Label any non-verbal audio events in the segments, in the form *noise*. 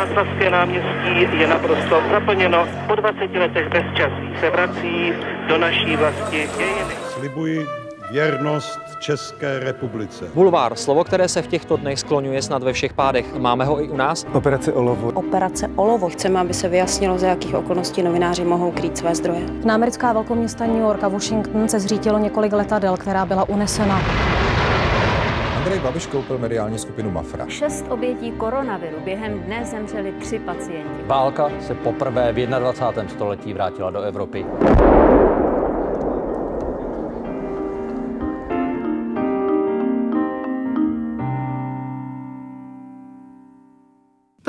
Václavské náměstí je naprosto zaplněno. Po 20 letech bezčasí se vrací do naší vlasti dějiny. Slibuji věrnost České republice. Bulvár, slovo, které se v těchto dnech skloňuje snad ve všech pádech. Máme ho i u nás? Operace Olovo. Operace Olovo. Chceme, aby se vyjasnilo, za jakých okolností novináři mohou krýt své zdroje. Na americká velkoměsta New York a Washington se zřítilo několik letadel, která byla unesena. Andrej Babiš koupil mediální skupinu Mafra. Šest obětí koronaviru během dne zemřeli tři pacienti. Válka se poprvé v 21. století vrátila do Evropy.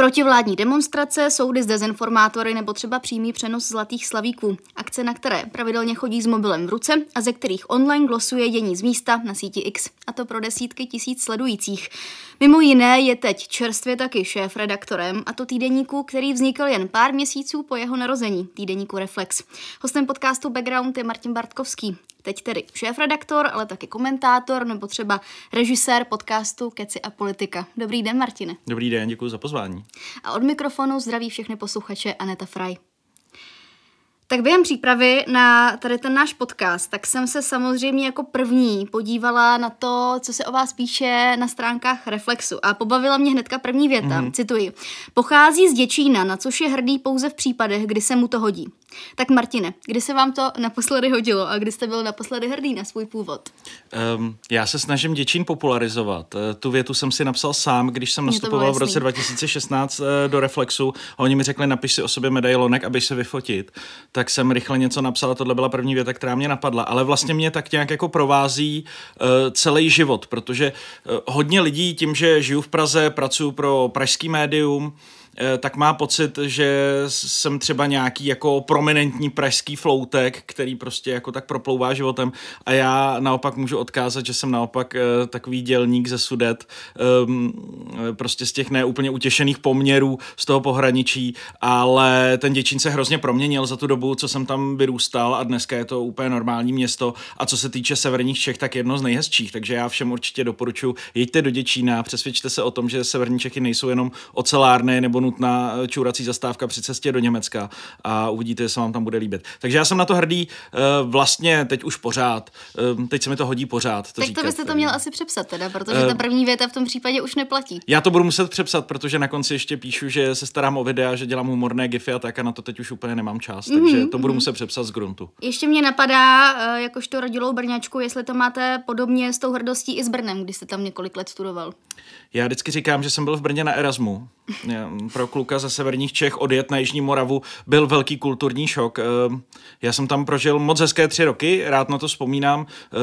Protivládní demonstrace, soudy s dezinformátory nebo třeba přímý přenos zlatých slavíků. Akce, na které pravidelně chodí s mobilem v ruce a ze kterých online glosuje dění z místa na síti X. A to pro desítky tisíc sledujících. Mimo jiné je teď čerstvě taky šéf-redaktorem a to týdeníku, který vznikl jen pár měsíců po jeho narození, týdeníku Reflex. Hostem podcastu Background je Martin Bartkovský. Teď tedy šéf-redaktor, ale taky komentátor nebo třeba režisér podcastu Keci a politika. Dobrý den, Martine. Dobrý den, děkuji za pozvání. A od mikrofonu zdraví všechny posluchače Aneta Fry. Tak během přípravy na tady ten náš podcast, tak jsem se samozřejmě jako první podívala na to, co se o vás píše na stránkách Reflexu a pobavila mě hnedka první věta, mm-hmm. cituji. Pochází z Děčína, na což je hrdý pouze v případech, kdy se mu to hodí. Tak Martine, kdy se vám to naposledy hodilo a kdy jste byl naposledy hrdý na svůj původ? Um, já se snažím Děčín popularizovat. Eh, tu větu jsem si napsal sám, když jsem nastupoval v roce 2016 eh, do Reflexu a oni mi řekli, napiš si o sobě medailonek, aby se vyfotit. Tak jsem rychle něco napsal a tohle byla první věta, která mě napadla. Ale vlastně mě tak nějak jako provází uh, celý život, protože uh, hodně lidí tím, že žiju v Praze, pracuji pro pražský médium, Eh, tak má pocit, že jsem třeba nějaký jako prominentní pražský floutek, který prostě jako tak proplouvá životem a já naopak můžu odkázat, že jsem naopak eh, takový dělník ze Sudet, ehm, eh, prostě z těch neúplně utěšených poměrů z toho pohraničí, ale ten Děčín se hrozně proměnil za tu dobu, co jsem tam vyrůstal a dneska je to úplně normální město a co se týče severních Čech, tak jedno z nejhezčích, takže já všem určitě doporučuji, jeďte do Děčína, přesvědčte se o tom, že severní Čechy nejsou jenom ocelárny nebo nutná eh, čurací zastávka při cestě do Německa a uvidíte, jestli vám tam bude líbit. Takže já jsem na to hrdý eh, vlastně teď už pořád. Eh, teď se mi to hodí pořád. To tak říkat. to byste to měl asi přepsat teda, protože uh, ta první věta v tom případě už neplatí. Já to budu muset přepsat, protože na konci ještě píšu, že se starám o videa, že dělám humorné gify a tak a na to teď už úplně nemám čas, mm-hmm, takže to mhm. budu muset přepsat z gruntu. Ještě mě napadá, jakožto rodilou Brňačku, jestli to máte podobně s tou hrdostí i s Brnem, když jste tam několik let studoval. Já vždycky říkám, že jsem byl v Brně na Erasmu. Pro kluka ze severních Čech odjet na Jižní Moravu byl velký kulturní šok. Eh, já jsem tam prožil moc hezké tři roky, rád na to vzpomínám. Eh,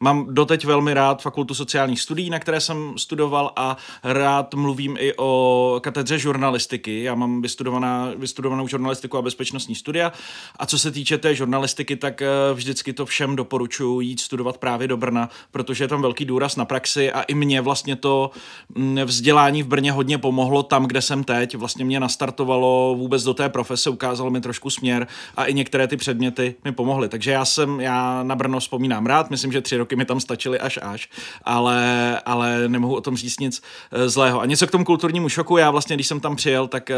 mám doteď velmi rád fakultu sociálních studií, na které jsem studoval a rád mluvím i o katedře žurnalistiky. Já mám vystudovaná, vystudovanou žurnalistiku a bezpečnostní studia a co se týče té žurnalistiky, tak eh, vždycky to všem doporučuji jít studovat právě do Brna, protože je tam velký důraz na praxi a i mě vlastně to vzdělání v Brně hodně pomohlo tam, kde jsem teď. Vlastně mě nastartovalo vůbec do té profese, ukázalo mi trošku směr a i některé ty předměty mi pomohly. Takže já jsem, já na Brno vzpomínám rád, myslím, že tři roky mi tam stačily až až, ale, ale nemohu o tom říct nic eh, zlého. A něco k tomu kulturnímu šoku, já vlastně, když jsem tam přijel, tak eh,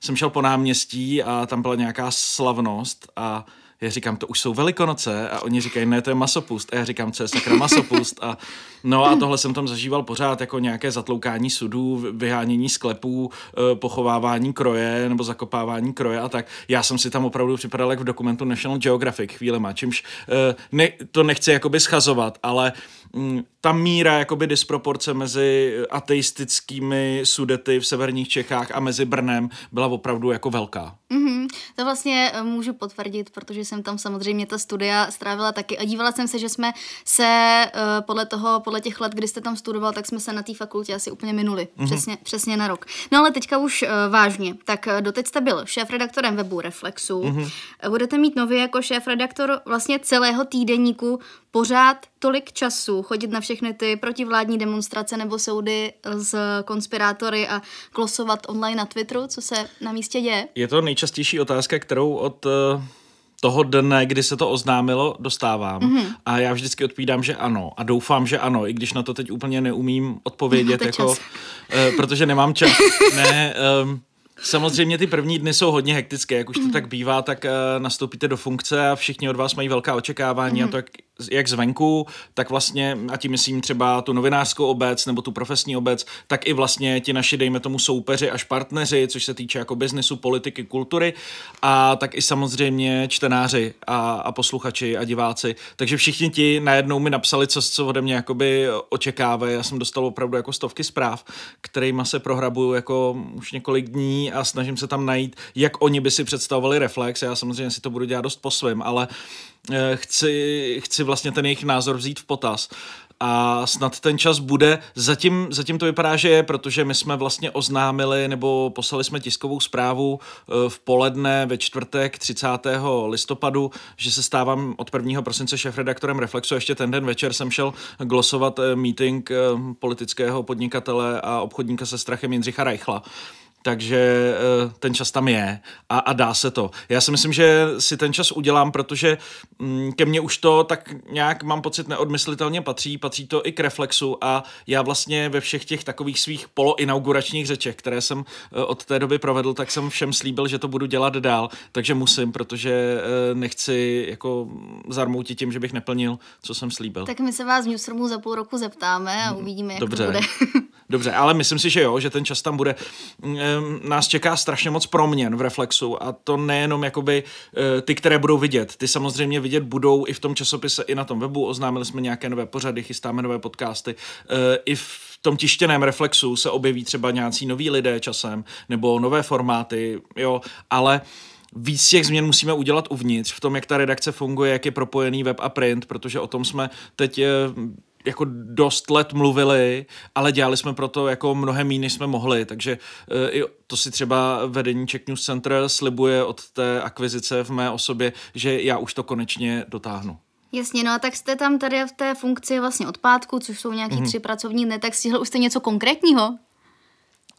jsem šel po náměstí a tam byla nějaká slavnost a já říkám, to už jsou velikonoce a oni říkají, ne, to je masopust. A já říkám, co je sakra masopust. A, no a tohle jsem tam zažíval pořád jako nějaké zatloukání sudů, vyhánění sklepů, eh, pochovávání kroje nebo zakopávání kroje a tak. Já jsem si tam opravdu připadal jak v dokumentu National Geographic chvíle má, čímž eh, ne, to nechci jakoby schazovat, ale Mm, ta míra jakoby disproporce mezi eh, ateistickými sudety v severních Čechách a mezi Brnem byla opravdu jako velká. Mm-hmm. To vlastně eh, můžu potvrdit, protože jsem tam samozřejmě ta studia strávila taky a dívala jsem se, že jsme se eh, podle toho, podle těch let, kdy jste tam studoval, tak jsme se na té fakultě asi úplně minuli. Mm-hmm. Přesně, přesně na rok. No ale teďka už vážně. Tak doteď jste byl šéf-redaktorem webu Reflexu. Mm-hmm. Budete mít nově jako šéf-redaktor vlastně celého týdeníku pořád tolik času chodit na všechny ty protivládní demonstrace nebo soudy s konspirátory a klosovat online na Twitteru, co se na místě děje? Je to nejčastější otázka, kterou od eh, toho dne, kdy se to oznámilo, dostávám. Mm-hmm. A já vždycky odpídám, že ano. A doufám, že ano, i když na to teď úplně neumím odpovědět, jako, čas. Eh, protože nemám čas. *laughs* ne, um, Samozřejmě ty první dny jsou hodně hektické, jak už to mm. tak bývá, tak uh, nastoupíte do funkce a všichni od vás mají velká očekávání mm. a mhm. to, jak, jak zvenku, tak vlastně, a tím myslím třeba tu novinářskou obec nebo tu profesní obec, tak i vlastně ti naši, dejme tomu, soupeři až partneři, což se týče jako biznesu, politiky, kultury, a tak i samozřejmě čtenáři a, a posluchači a diváci. Takže všichni ti najednou mi napsali, co, co ode mě jakoby očekávají. Já jsem dostal opravdu jako stovky zpráv, kterými se prohrabuju jako už několik dní a snažím se tam najít, jak oni by si představovali reflex. Já samozřejmě si to budu dělat dost po svém, ale Eh, chci, chci vlastně ten jejich názor vzít v potaz a snad ten čas bude. Zatím, zatím to vypadá, že je, protože my jsme vlastně oznámili nebo poslali jsme tiskovou zprávu eh, v poledne ve čtvrtek 30. listopadu, že se stávám od 1. prosince šéfredaktorem Reflexu. Ještě ten den večer jsem šel glosovat eh, meeting politického podnikatele a obchodníka se strachem Jindřicha Reichla takže eh, ten čas tam je a, a dá se to. Já si myslím, že si ten čas udělám, protože mm, ke mně už to tak nějak mám pocit neodmyslitelně patří, patří to i k reflexu a já vlastně ve všech těch takových svých poloinauguračních řečech, které jsem eh, od té doby provedl, tak jsem všem slíbil, že to budu dělat dál, takže musím, protože eh, nechci jako zarmoutit tím, že bych neplnil, co jsem slíbil. Tak my se vás v Newsroomu za půl roku zeptáme a uvidíme, jak Dobře. to bude. *laughs* Dobře, ale myslím si, že jo, že ten čas tam bude mm, nás čeká strašně moc proměn v Reflexu a to nejenom jakoby eh, ty, které budou vidět. Ty samozřejmě vidět budou i v tom časopise, i na tom webu. Oznámili jsme nějaké nové pořady, chystáme nové podcasty. Eh, I v v tom tištěném reflexu se objeví třeba nějací noví lidé časem, nebo nové formáty, jo, ale víc těch změn musíme udělat uvnitř, v tom, jak ta redakce funguje, jak je propojený web a print, protože o tom jsme teď eh, jako dost let mluvili, ale dělali jsme proto jako mnohem méně, než jsme mohli, takže eh, i to si třeba vedení Czech News Center slibuje od té akvizice v mé osobě, že já už to konečně dotáhnu. Jasně, no a tak jste tam tady v té funkci vlastně od pátku, což jsou nějaký mm-hmm. tři pracovní dny, tak stihl už jste něco konkrétního?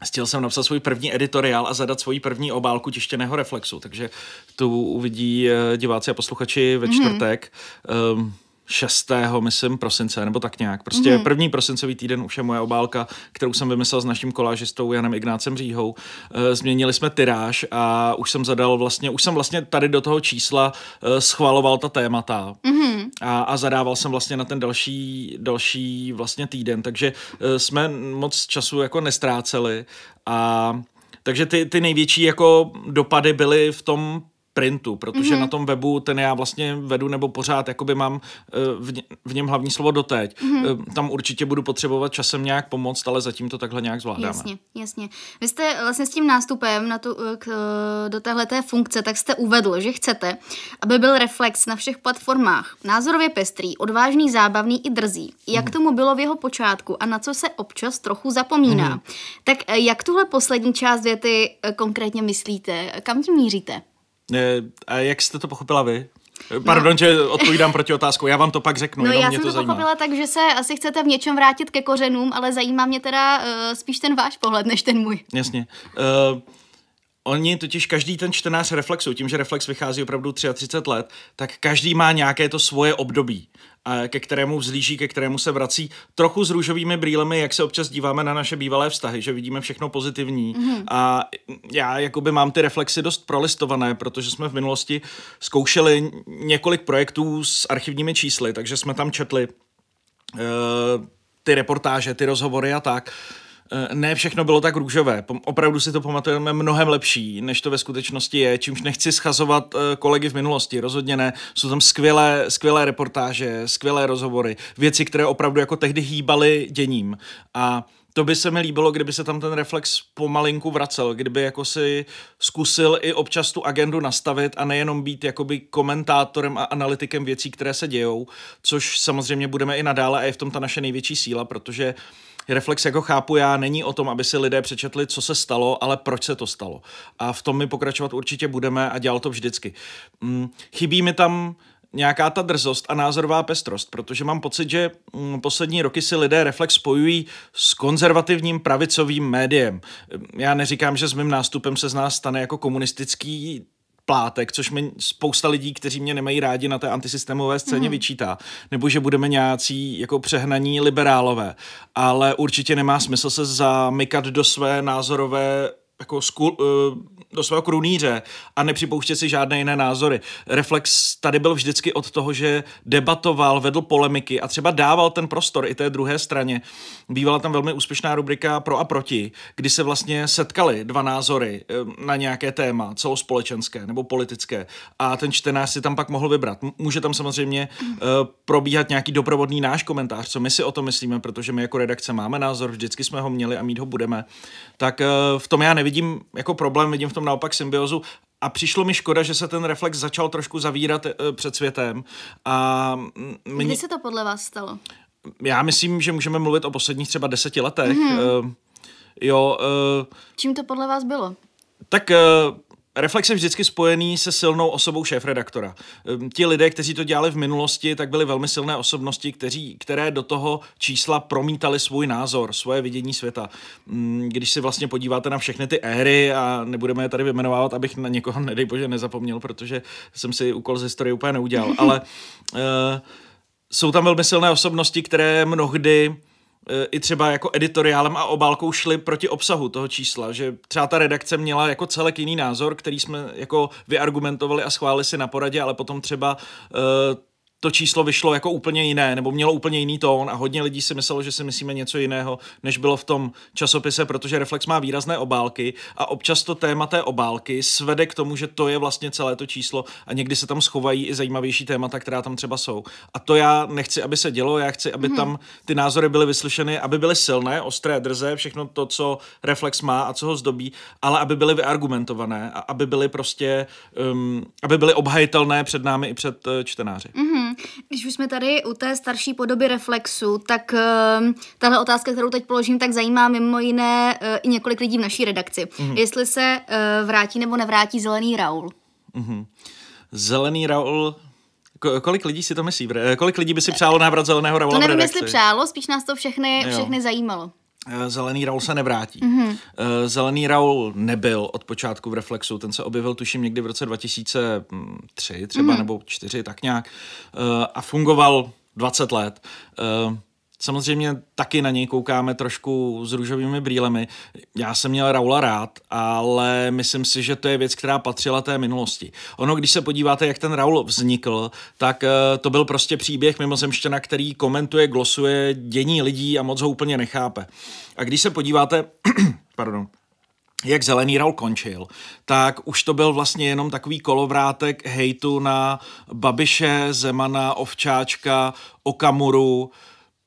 Stihl jsem napsat svůj první editoriál a zadat svoji první obálku tištěného reflexu, takže tu uvidí eh, diváci a posluchači ve mhm. čtvrtek. Mm-hmm. Um, 6. myslím prosince, nebo tak nějak. Prostě mm-hmm. první prosincový týden už je moje obálka, kterou jsem vymyslel s naším kolážistou Janem Ignácem Říhou. Eh, změnili jsme tyráž a už jsem zadal vlastně, už jsem vlastně tady do toho čísla eh, schvaloval ta témata mm-hmm. a, a zadával jsem vlastně na ten další, další vlastně týden, takže eh, jsme moc času jako nestráceli a takže ty, ty největší jako dopady byly v tom printu, protože mm-hmm. na tom webu ten já vlastně vedu nebo pořád jakoby mám eh, v, ně, v něm hlavní slovo doteď. Mm-hmm. Tam určitě budu potřebovat časem nějak pomoct, ale zatím to takhle nějak zvládáme. Jasně, jasně. Vy jste vlastně s tím nástupem na tu, eh, k, do téhle funkce, tak jste uvedl, že chcete, aby byl reflex na všech platformách. Názorově pestrý, odvážný, zábavný i drzý. Jak mm-hmm. tomu bylo v jeho počátku a na co se občas trochu zapomíná? Mm-hmm. Tak jak tuhle poslední část věty konkrétně myslíte? Kam tím míříte? Eh, a jak jste to pochopila vy? Pardon, no. že odpovídám proti otázku, já vám to pak řeknu. No, jenom já mě jsem to, to zajímá. pochopila tak, že se asi chcete v něčem vrátit ke kořenům, ale zajímá mě teda uh, spíš ten váš pohled než ten můj. Jasně. Uh, Oni totiž každý ten čtenář Reflexu, tím, že Reflex vychází opravdu 33 let, tak každý má nějaké to svoje období ke kterému vzlíží, ke kterému se vrací, trochu s růžovými brýlemi, jak se občas díváme na naše bývalé vztahy, že vidíme všechno pozitivní. Mm-hmm. A já jakoby mám ty reflexy dost prolistované, protože jsme v minulosti zkoušeli několik projektů s archivními čísly, takže jsme tam četli uh, ty reportáže, ty rozhovory a tak. Uh, Eh, ne všechno bylo tak růžové. Opravdu si to pamatujeme mnohem lepší, než to ve skutečnosti je, čímž nechci schazovat eh, kolegy v minulosti, rozhodně ne. Jsou tam skvělé, skvělé reportáže, skvělé rozhovory, věci, které opravdu jako tehdy hýbaly děním. A to by se mi líbilo, kdyby se tam ten reflex pomalinku vracel, kdyby jako si zkusil i občas tu agendu nastavit a nejenom být jakoby komentátorem a analytikem věcí, které se dějou, což samozřejmě budeme i nadále a je v tom ta naše největší síla, protože Reflex, jako chápu já, není o tom, aby si lidé přečetli, co se stalo, ale proč se to stalo. A v tom my pokračovat určitě budeme a dělal to vždycky. Mm, chybí mi tam nějaká ta drzost a názorová pestrost, protože mám pocit, že mm, poslední roky si lidé Reflex spojují s konzervativním pravicovým médiem. Já neříkám, že s mým nástupem se z nás stane jako komunistický plátek, což mi spousta lidí, kteří mě nemají rádi na té antisystémové scéně mm. vyčítá, nebo že budeme nějací jako přehnaní liberálové. Ale určitě nemá smysl se zamykat do své názorové jako skul, eh, do svého krunýře a nepřipouštět si žádné jiné názory. Reflex tady byl vždycky od toho, že debatoval, vedl polemiky a třeba dával ten prostor i té druhé straně. Bývala tam velmi úspěšná rubrika pro a proti, kdy se vlastně setkaly dva názory eh, na nějaké téma, celospolečenské nebo politické a ten čtenář si tam pak mohl vybrat. Může tam samozřejmě eh, probíhat nějaký doprovodný náš komentář, co my si o tom myslíme, protože my jako redakce máme názor, vždycky jsme ho měli a mít ho budeme. Tak v tom já nevím nevidím jako problém, vidím v tom naopak symbiozu a přišlo mi škoda, že se ten reflex začal trošku zavírat eh, před světem. A mě... Kdy se to podle vás stalo? Já myslím, že můžeme mluvit o posledních třeba deseti letech. Mm-hmm. Uh, jo. Uh... Čím to podle vás bylo? Tak Reflex je vždycky spojený se silnou osobou šéfredaktora. Ehm, ti lidé, kteří to dělali v minulosti, tak byli velmi silné osobnosti, kteří, které do toho čísla promítali svůj názor, svoje vidění světa. Ehm, když si vlastně podíváte na všechny ty éry a nebudeme je tady vymenovávat, abych na někoho, nedej bože, nezapomněl, protože jsem si úkol z historie úplně neudělal, ale uh, jsou tam velmi silné osobnosti, které mnohdy E, i třeba jako editoriálem a obálkou šli proti obsahu toho čísla, že třeba ta redakce měla jako celek jiný názor, který jsme jako vyargumentovali a schválili si na poradě, ale potom třeba uh, to číslo vyšlo jako úplně jiné, nebo mělo úplně jiný tón a hodně lidí si myslelo, že si myslíme něco jiného, než bylo v tom časopise, protože Reflex má výrazné obálky a občas to téma té obálky svede k tomu, že to je vlastně celé to číslo a někdy se tam schovají i zajímavější témata, která tam třeba jsou. A to já nechci, aby se dělo, já chci, aby hmm. tam ty názory byly vyslyšeny, aby byly silné, ostré, drze, všechno to, co Reflex má a co ho zdobí, ale aby byly vyargumentované a aby byly prostě, um, aby byly obhajitelné před námi i před eh, čtenáři. Mm-hmm. Když už jsme tady u té starší podoby reflexu, tak uh, tahle otázka, kterou teď položím, tak zajímá mimo jiné uh, i několik lidí v naší redakci. Mm-hmm. Jestli se uh, vrátí nebo nevrátí zelený Raul. Mm-hmm. Zelený Raul Kolik lidí si to myslí? Kolik lidí by si přálo návrat zeleného Raula? To nevím, jestli přálo, spíš nás to všechny, všechny zajímalo. Eh, zelený Raul se nevrátí. Mm-hmm. Zelený Raul nebyl od počátku v Reflexu, ten se objevil tuším někdy v roce 2003 třeba mm-hmm. nebo 2004, tak nějak eh, a fungoval 20 let samozřejmě taky na něj koukáme trošku s růžovými brýlemi. Já jsem měl Raula rád, ale myslím si, že to je věc, která patřila té minulosti. Ono, když se podíváte, jak ten Raul vznikl, tak eh, to byl prostě příběh mimozemštěna, který komentuje, glosuje dění lidí a moc ho úplně nechápe. A když se podíváte, *clears throat* pardon, jak Zelený Raul končil, tak už to byl vlastně jenom takový kolovrátek hejtu na Babiše, Zemana, Ovčáčka, Okamuru,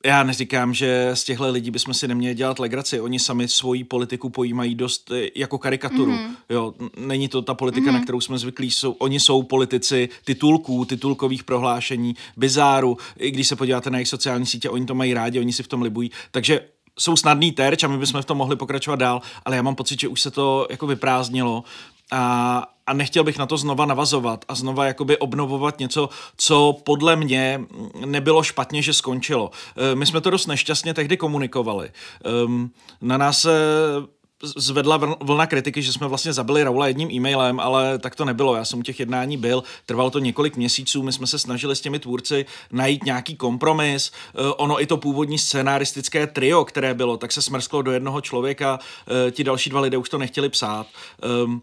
já neříkám, že z těchto lidí bychom si neměli dělat legraci. Oni sami svoji politiku pojímají dost eh, jako karikaturu. Mm-hmm. Jo, není to ta politika, mm-hmm. na mhm. kterou jsme zvyklí. Jsou, oni jsou politici titulků, titulkových prohlášení, bizáru. I když se podíváte na jejich sociální sítě, oni to mají rádi, oni si v tom libují. Takže jsou snadný terč a my bychom v tom mohli pokračovat dál, ale já mám pocit, že už se to jako vyprázdnilo. A a nechtěl bych na to znova navazovat a znova jakoby obnovovat něco, co podle mě nebylo špatně, že skončilo. Eh, my jsme to dost nešťastně tehdy komunikovali. Ehm, na nás zvedla vlna kritiky, že jsme vlastně zabili Raula jedním e-mailem, ale tak to nebylo. Já jsem u těch jednání byl, trvalo to několik měsíců, my jsme se snažili s těmi tvůrci najít nějaký kompromis. Eh, ono i to původní scenaristické trio, které bylo, tak se smrsklo do jednoho člověka, eh, ti další dva lidé už to nechtěli psát. Ehm,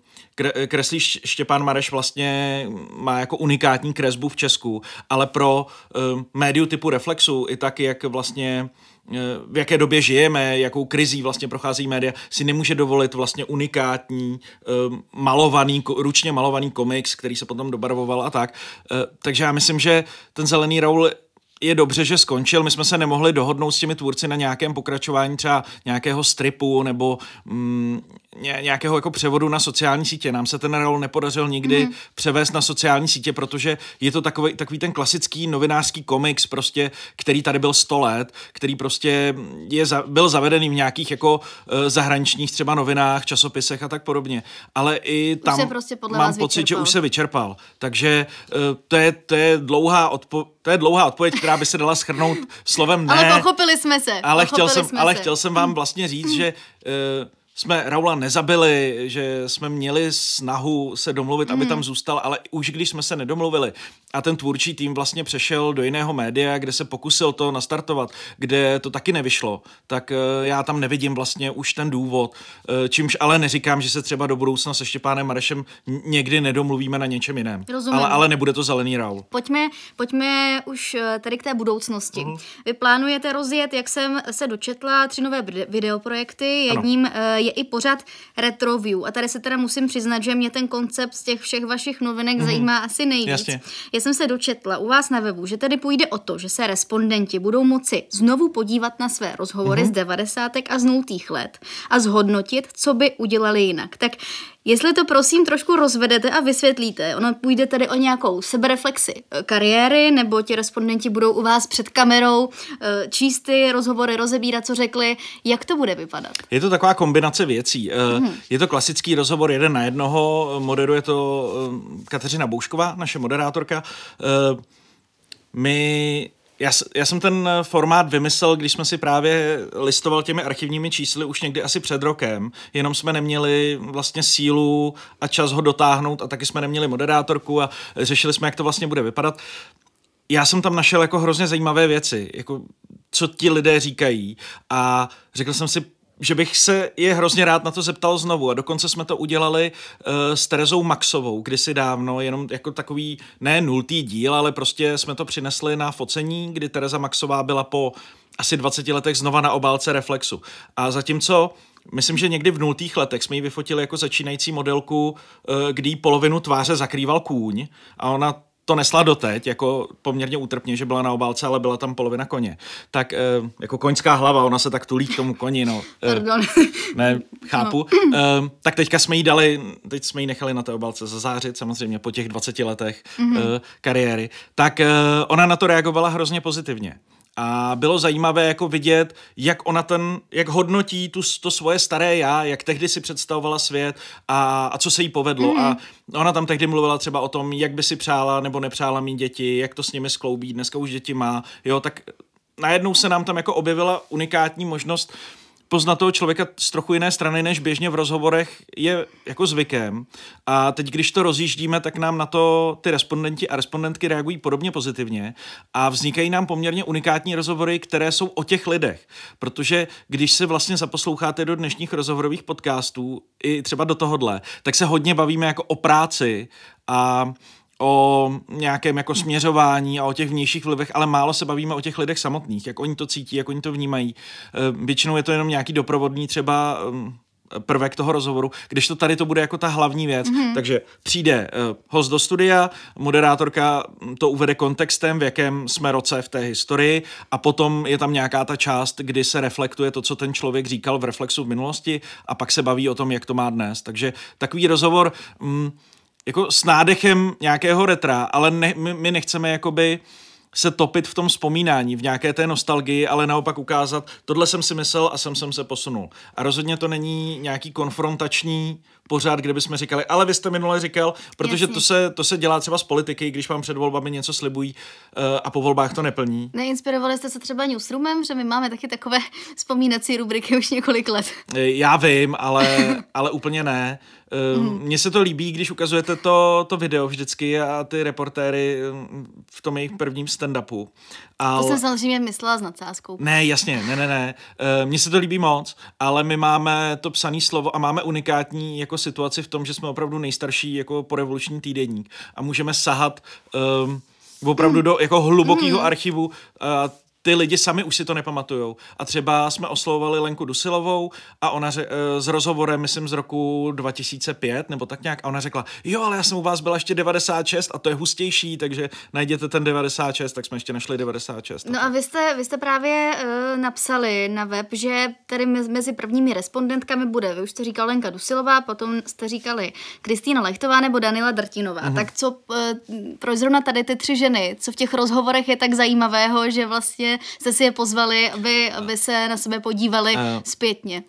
kreslíš Štěpán Mareš vlastně má jako unikátní kresbu v Česku, ale pro ehm, médiu typu Reflexu i tak, jak vlastně E, v jaké době žijeme, jakou krizí vlastně prochází média, si nemůže dovolit vlastně unikátní e, malovaný, ručně malovaný komiks, který se potom dobarvoval a tak. E, takže já myslím, že ten zelený Raul je dobře, že skončil. My jsme se nemohli dohodnout s těmi tvůrci na nějakém pokračování třeba nějakého stripu nebo mm, nějakého jako převodu na sociální sítě. Nám se ten rol nepodařil nikdy mm. převést na sociální sítě, protože je to takový, takový ten klasický novinářský komiks, prostě, který tady byl 100 let, který prostě je za, byl zavedený v nějakých jako uh, zahraničních třeba novinách, časopisech a tak podobně. Ale i tam už prostě podle mám pocit, vyčerpal. že už se vyčerpal. Takže uh, to, je, to je dlouhá odpo- to je dlouhá odpověď, která která by se dala schrnout slovem ne. Ale pochopili jsme se. Ale, chtěl jsem, se. ale chtěl jsem vám vlastně říct, že... Uh, jsme Raula nezabili, že jsme měli snahu se domluvit, mm. aby hmm. tam zůstal, ale už když jsme se nedomluvili a ten tvůrčí tým vlastně přešel do jiného média, kde se pokusil to nastartovat, kde to taky nevyšlo, tak eh, já tam nevidím vlastně už ten důvod, eh, čímž ale neříkám, že se třeba do budoucna se Štěpánem Marešem někdy nedomluvíme na něčem jiném. Rozumím. Ale, ale nebude to zelený Raul. Pojďme, pojďme už eh, tady k té budoucnosti. Uh-huh. Vy plánujete rozjet, jak jsem se dočetla, tři nové videoprojekty. Jedním ano je i pořád view. A tady se teda musím přiznat, že mě ten koncept z těch všech vašich novinek mm-hmm. zajímá asi nejvíc. Jasně. Já jsem se dočetla u vás na webu, že tady půjde o to, že se respondenti budou moci znovu podívat na své rozhovory mm-hmm. z 90. a z nultých let a zhodnotit, co by udělali jinak. Tak Jestli to prosím trošku rozvedete a vysvětlíte, ono půjde tedy o nějakou sebereflexi e, kariéry, nebo ti respondenti budou u vás před kamerou e, číst ty rozhovory, rozebírat, co řekli, jak to bude vypadat? Je to taková kombinace věcí. Mm. Je to klasický rozhovor jeden na jednoho, moderuje to Kateřina Boušková, naše moderátorka. My já, já jsem ten eh, formát vymyslel, když jsme si právě listoval těmi archivními čísly už někdy asi před rokem, jenom jsme neměli vlastně sílu a čas ho dotáhnout a taky jsme neměli moderátorku a řešili jsme, jak to vlastně bude vypadat. Já jsem tam našel jako hrozně zajímavé věci, jako co ti lidé říkají a řekl jsem si, že bych se je hrozně rád na to zeptal znovu a dokonce jsme to udělali uh, s Terezou Maxovou kdysi dávno, jenom jako takový ne nultý díl, ale prostě jsme to přinesli na focení, kdy Tereza Maxová byla po asi 20 letech znova na obálce Reflexu. A zatímco Myslím, že někdy v nultých letech jsme ji vyfotili jako začínající modelku, eh, kdy polovinu tváře zakrýval kůň a ona to nesla doteď, jako poměrně útrpně, že byla na obálce, ale byla tam polovina koně. Tak eh, jako koňská hlava, ona se tak tulí k tomu koni, no. Eh, Pardon. Ne, no. chápu. No. Tak teďka jsme jí dali, teď jsme ji nechali na té obálce zazářit, samozřejmě po těch 20 letech mm-hmm. kariéry. Tak ona na to reagovala hrozně pozitivně. A bylo zajímavé jako vidět, jak ona ten, jak hodnotí tu, to svoje staré já, jak tehdy si představovala svět a, a co se jí povedlo. mm A ona tam tehdy mluvila třeba o tom, jak by si přála nebo nepřála mít děti, jak to s nimi skloubí, dneska už děti má, jo, tak najednou se nám tam jako objevila unikátní možnost uh, poznat toho člověka z trochu jiné strany, než běžně v rozhovorech je jako zvykem. A teď, když to rozjíždíme, tak nám na to ty respondenti a respondentky reagují podobně pozitivně a vznikají nám poměrně unikátní rozhovory, které jsou o těch lidech. Protože když se vlastně zaposloucháte do dnešních rozhovorových podcastů, i třeba do tohohle, tak se hodně bavíme jako o práci a o nějakém jako směřování a o těch vnějších vlivech, ale málo se bavíme o těch lidech samotných, jak oni to cítí, jak oni to vnímají. Eh, většinou je to jenom nějaký doprovodný třeba eh, prvek toho rozhovoru, když to tady to bude jako ta hlavní věc. Mm-hmm. Takže přijde eh, host do studia, moderátorka to uvede kontextem, v jakém jsme roce v té historii a potom je tam nějaká ta část, kdy se reflektuje to, co ten člověk říkal v reflexu v minulosti a pak se baví o tom, jak to má dnes. Takže takový rozhovor... Mm, jako s nádechem nějakého retra, ale ne, my, my nechceme jakoby se topit v tom vzpomínání, v nějaké té nostalgii, ale naopak ukázat, tohle jsem si myslel a jsem jsem se posunul. A rozhodně to není nějaký konfrontační pořád, kde bychom říkali, ale vy jste minule říkal, protože to se, to se dělá třeba z politiky, když vám před volbami něco slibují uh, a po volbách to neplní. Neinspirovali jste se třeba newsroomem, že my máme taky takové vzpomínací rubriky už několik let. Eh, já vím, ale, ale úplně ne. Mm. Mně se to líbí, když ukazujete to, to video vždycky a ty reportéry ehm, v tom jejich prvním stand-upu. Ale... To jsem samozřejmě myslela s nadsázkou. Ne, jasně, ne, ne, ne. Ehm, mně se to líbí moc, ale my máme to psané slovo a máme unikátní jako situaci v tom, že jsme opravdu nejstarší jako porevoluční týdenník a můžeme sahat um, opravdu mm. do jako hlubokého mm. archivu a ty lidi sami už si to nepamatujou. A třeba jsme oslovovali Lenku Dusilovou a ona ře- e, s rozhovorem, myslím, z roku 2005 nebo tak nějak, a ona řekla, jo, ale já jsem u vás byla ještě 96 a to je hustější, takže najděte ten 96, tak jsme ještě našli 96. No a vy jste, vy jste právě uh, napsali na web, že tady mezi prvními respondentkami bude, vy už jste říkal Lenka Dusilová, potom jste říkali Kristýna Lechtová nebo Danila Drtinová. Uh-huh. Tak co, uh, proč zrovna tady ty tři ženy, co v těch rozhovorech je tak zajímavého, že vlastně Vlastně jste si je pozvali, aby, aby se na sebe podívali ano. zpětně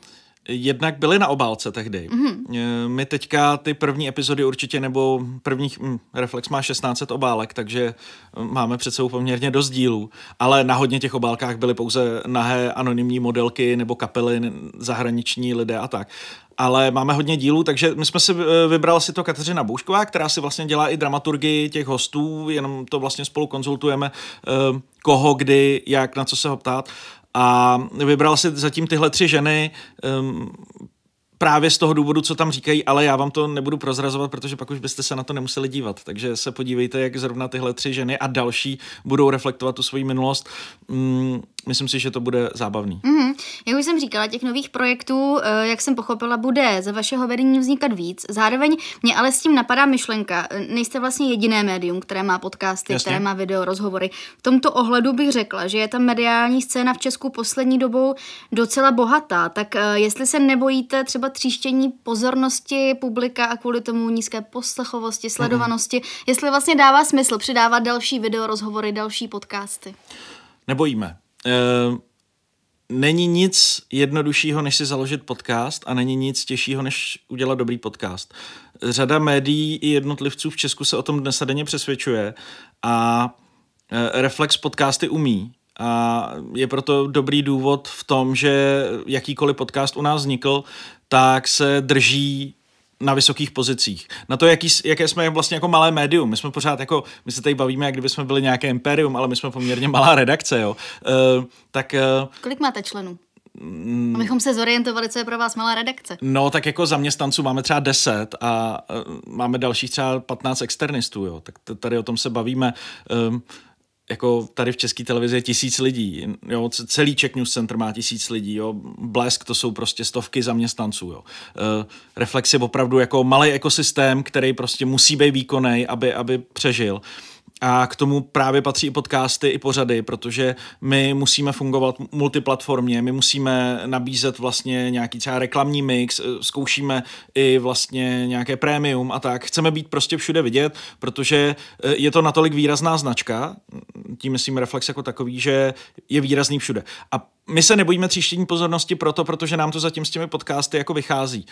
jednak byly na obálce tehdy. Mm-hmm. My teďka ty první epizody určitě, nebo prvních, mm, Reflex má 16 obálek, takže eh, máme před sebou poměrně dost dílů, ale na hodně těch obálkách byly pouze nahé anonymní modelky nebo kapely, zahraniční lidé a tak ale máme hodně dílů, takže my jsme si eh, vybrali si to Kateřina Boušková, která si vlastně dělá i dramaturgii těch hostů, jenom to vlastně spolu konzultujeme, koho, kdy, jak, na co se ho ptát. A vybral si zatím tyhle tři ženy, um, právě z toho důvodu, co tam říkají, ale já vám to nebudu prozrazovat, protože pak už byste se na to nemuseli dívat. Takže se podívejte, jak zrovna tyhle tři ženy a další budou reflektovat tu svoji minulost. Mm, myslím si, že to bude zábavný. Mm-hmm. Jak už jsem říkala, těch nových projektů, eh, jak jsem pochopila, bude za vašeho vedení vznikat víc. Zároveň mě ale s tím napadá myšlenka. Eh, nejste vlastně jediné médium, které má podcasty, Jasně. které má video, rozhovory. V tomto ohledu bych řekla, že je ta mediální scéna v Česku poslední dobou docela bohatá. Tak eh, jestli se nebojíte třeba tříštění pozornosti publika a kvůli tomu nízké poslechovosti, mhm. sledovanosti, mm-hmm. jestli vlastně dává smysl přidávat další video, rozhovory, další podcasty. Nebojíme. Eh, není nic jednoduššího, než si založit podcast a není nic těžšího, než udělat dobrý podcast. Řada médií i jednotlivců v Česku se o tom dnes a denně přesvědčuje a eh, Reflex podcasty umí. A je proto dobrý důvod v tom, že jakýkoliv podcast u nás vznikl, tak se drží na vysokých pozicích. Na to, jaký, jaké jsme vlastně jako malé médium. My jsme pořád jako, my se tady bavíme, jak kdyby jsme byli nějaké imperium, ale my jsme poměrně malá redakce, jo. Uh, tak... Uh, Kolik máte členů? Mm, Abychom se zorientovali, co je pro vás malá redakce. No, tak jako zaměstnanců máme třeba 10 a eh, máme dalších třeba 15 externistů, jo. Tak tady o tom se bavíme. uh, jako tady v české televizi je tisíc lidí, jo, celý Czech News Center má tisíc lidí, jo, Blesk to jsou prostě stovky zaměstnanců, jo. E, Reflex je opravdu jako malý ekosystém, který prostě musí být výkonný, aby, aby přežil. A k tomu právě patří i podcasty, i pořady, protože my musíme fungovat multiplatformně, my musíme nabízet vlastně nějaký třeba reklamní mix, eh, zkoušíme i vlastně nějaké prémium a tak. Chceme být prostě všude vidět, protože eh, je to natolik výrazná značka, tím myslím Reflex jako takový, že je výrazný všude. A my se nebojíme tříštění pozornosti proto, protože nám to zatím s těmi podcasty jako vychází.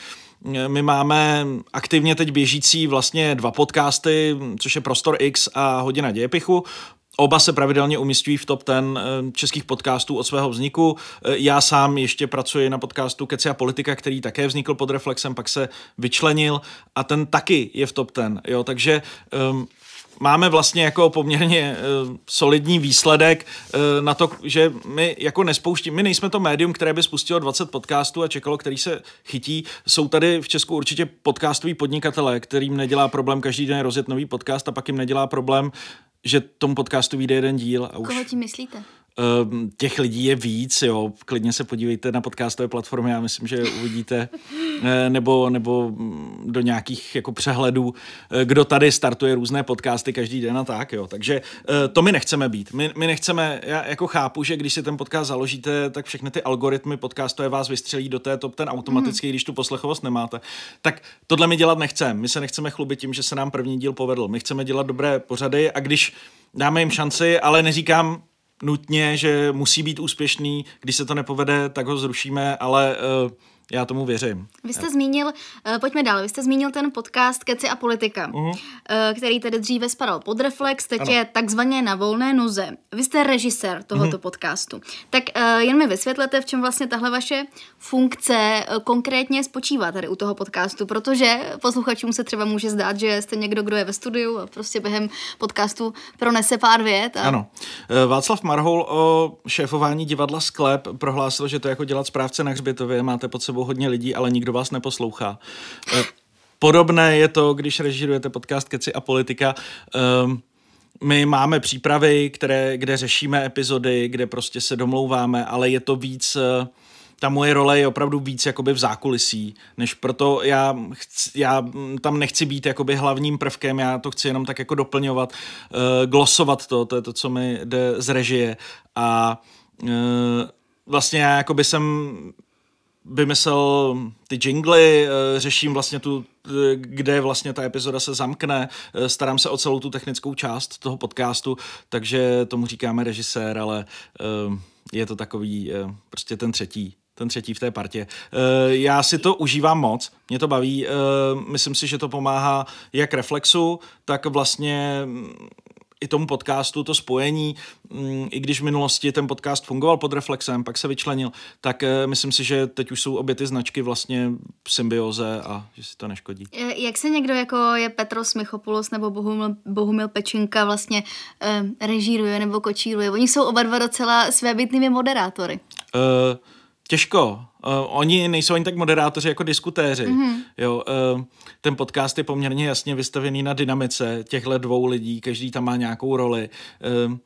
Eh, my máme aktivně teď běžící vlastně dva podcasty, což je Prostor X a Hodě Hrdina dějepichu. Oba se pravidelně umistují v top ten eh, českých podcastů od svého vzniku. Eh, já sám ještě pracuji na podcastu Keci a politika, který také vznikl pod Reflexem, pak se vyčlenil a ten taky je v top ten. Jo? Takže um, máme vlastně jako poměrně uh, solidní výsledek uh, na to, že my jako nespouštíme, my nejsme to médium, které by spustilo 20 podcastů a čekalo, který se chytí. Jsou tady v Česku určitě podcastoví podnikatele, kterým nedělá problém každý den rozjet nový podcast a pak jim nedělá problém že tomu podcastu vyjde jeden díl. A už... Koho tím myslíte? Ehm, těch lidí je víc, jo, klidně se podívejte na podcastové platformy, já myslím, že uvidíte, *laughs* eh, nebo, nebo mm, do nějakých jako přehledů, eh, kdo tady startuje různé podcasty každý den a tak, jo, takže eh, to my nechceme být, my, my nechceme, já jako chápu, že když si ten podcast založíte, tak všechny ty algoritmy podcastové vás vystřelí do té top ten automaticky, mm. když tu poslechovost nemáte, tak tohle my dělat nechceme, my se nechceme chlubit tím, že se nám první díl povedl, my chceme dělat dobré pořady a když dáme jim šanci, ale neříkám, nutně, že musí být úspěšný, když se to nepovede, tak ho zrušíme, ale uh, já tomu věřím. Vy jste zmínil, uh, pojďme dál, vy jste zmínil ten podcast Keci a politika, uh-huh. uh, který tedy dříve spadal pod Reflex, teď ano. je takzvaně na volné noze. Vy jste režisér tohoto uh-huh. podcastu. Tak uh, jen mi vysvětlete, v čem vlastně tahle vaše funkce uh, konkrétně spočívá tady u toho podcastu, protože posluchačům se třeba může zdát, že jste někdo, kdo je ve studiu a prostě během podcastu pronese pár vět a ano. Eh, Václav Marhol o šéfování divadla Sklep prohlásil, že to je jako dělat správce na hřbitově, máte pod sebou hodně lidí, ale nikdo vás neposlouchá. Eh, podobné je to, když režírujete podcast Keci a politika. Ehm, my máme přípravy, které, kde řešíme epizody, kde prostě se domlouváme, ale je to víc... Eh, ta moje role je opravdu víc jakoby v zákulisí, než proto já, chci, já mm, tam nechci být jakoby hlavním prvkem, já to chci jenom tak jako doplňovat, uh, eh, glosovat to, to je to, co mi jde z režie a uh, vlastně já jakoby jsem vymyslel ty jingly, eh, řeším vlastně tu, kde vlastně ta epizoda se zamkne, starám se o celou tu technickou část toho podcastu, takže tomu říkáme režisér, ale je to takový prostě ten třetí ten třetí v té partě. Eh, já si to užívám moc, mě to baví, eh, myslím si, že to pomáhá jak reflexu, tak vlastně mm, i tomu podcastu to spojení, mm, i když v minulosti ten podcast fungoval pod reflexem, pak se vyčlenil, tak eh, myslím si, že teď už jsou obě ty značky vlastně v symbioze a že si to neškodí. Jak se někdo jako je Petros Michopoulos nebo Bohumil, Bohumil Pečinka vlastně režíruje nebo kočíruje? Oni jsou oba dva docela svébytnými moderátory. Uh, Těžko. Uh, oni nejsou ani tak moderátoři jako diskutéři. Mm-hmm. Jo, uh, ten podcast je poměrně jasně vystavený na dynamice těchto dvou lidí, každý tam má nějakou roli. Uh,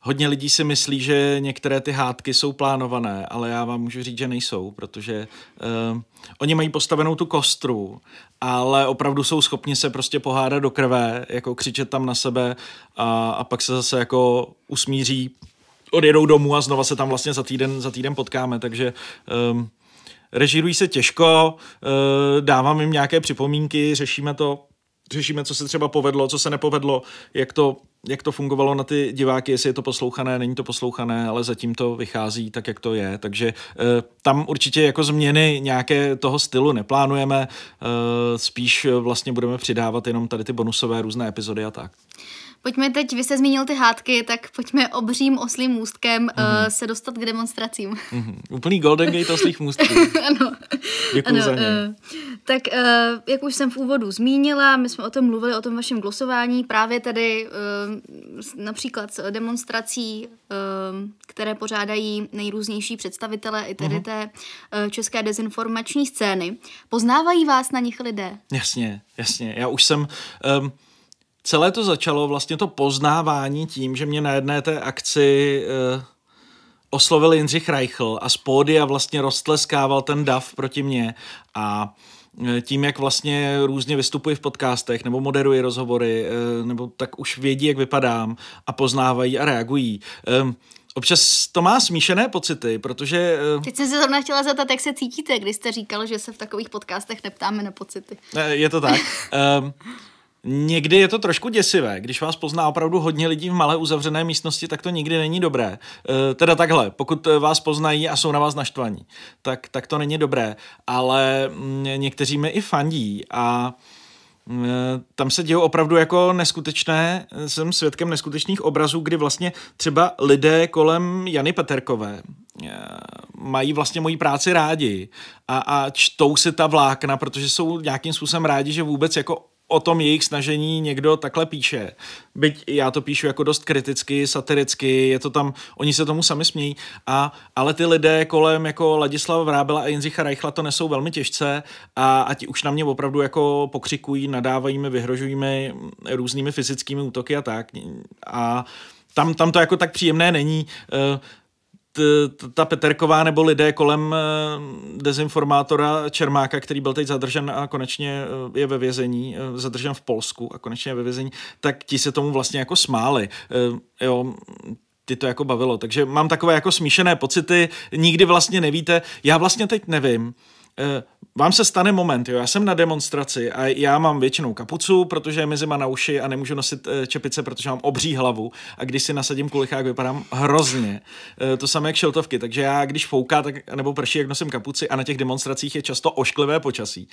hodně lidí si myslí, že některé ty hádky jsou plánované, ale já vám můžu říct, že nejsou, protože uh, oni mají postavenou tu kostru, ale opravdu jsou schopni se prostě pohádat do krve, jako křičet tam na sebe a, a pak se zase jako usmíří odjedou domů a znova se tam vlastně za týden, za týden potkáme, takže um, režírují se těžko, uh, dávám jim nějaké připomínky, řešíme to, řešíme, co se třeba povedlo, co se nepovedlo, jak to, jak to fungovalo na ty diváky, jestli je to poslouchané, není to poslouchané, ale zatím to vychází tak, jak to je. Takže eh, tam určitě jako změny nějaké toho stylu neplánujeme, eh, spíš vlastně budeme přidávat jenom tady ty bonusové různé epizody a tak. Pojďme teď, vy jste zmínil ty hádky, tak pojďme obřím oslým můstkem mm-hmm. uh, se dostat k demonstracím. Mm-hmm. Úplný Golden Gate oslých můstků. *laughs* ano. Děkuji ano, za eh, ně. Uh, tak uh, jak už jsem v úvodu zmínila, my jsme o tom mluvili, o tom vašem glosování, právě tedy uh, například s demonstrací, uh, které pořádají nejrůznější představitelé i tedy mm-hmm. té uh, české dezinformační scény. Poznávají vás na nich lidé? Jasně, jasně. Já už jsem... Um, celé to začalo vlastně to poznávání tím, že mě na jedné té akci e, oslovil Jindřich Reichl a z pódia vlastně roztleskával ten dav proti mně a eh, tím, jak vlastně různě vystupuji v podcastech nebo moderuji rozhovory, eh, nebo tak už vědí, jak vypadám a poznávají a reagují. Ehm, občas to má smíšené pocity, protože... Teď jsem se zrovna chtěla zeptat, jak se cítíte, když jste říkal, že se v takových podcastech neptáme na pocity. Je to tak. Ehm, Někdy je to trošku děsivé, když vás pozná opravdu hodně lidí v malé uzavřené místnosti, tak to nikdy není dobré. E, teda takhle, pokud e, vás poznají a jsou na vás naštvaní, tak, tak to není dobré, ale mm, někteří mi i fandí a mm, e, tam se dějí opravdu jako neskutečné, e, jsem svědkem neskutečných obrazů, kdy vlastně třeba lidé kolem Jany Peterkové mají vlastně moji práci rádi a, a čtou si ta vlákna, protože jsou nějakým způsobem rádi, že vůbec jako o tom jejich snažení někdo takhle píše. Byť já to píšu jako dost kriticky, satiricky, je to tam, oni se tomu sami smějí, a, ale ty lidé kolem jako Ladislava Vrábela a Jindřicha Reichla to nesou velmi těžce a, a ti už na mě opravdu jako pokřikují, nadávají mi, vyhrožují mi různými fyzickými útoky a tak. A tam, tam to jako tak příjemné není. Uh, ta Peterková nebo lidé kolem eh, dezinformátora Čermáka, který byl teď zadržen a konečně eh, je ve vězení, eh, zadržen v Polsku a konečně je ve vězení, tak ti se tomu vlastně jako smáli. Jo, ty to jako bavilo. Takže mám takové jako smíšené pocity, nikdy vlastně nevíte. Já vlastně teď nevím, vám se stane moment, jo, já jsem na demonstraci a já mám většinou kapucu, protože je mi zima na uši a nemůžu nosit eh, čepice, protože mám obří hlavu a když si nasadím kulichák, vypadám hrozně. Eh, to samé jak šeltovky, takže já když fouká tak, nebo prší, jak nosím kapuci a na těch demonstracích je často ošklivé počasí.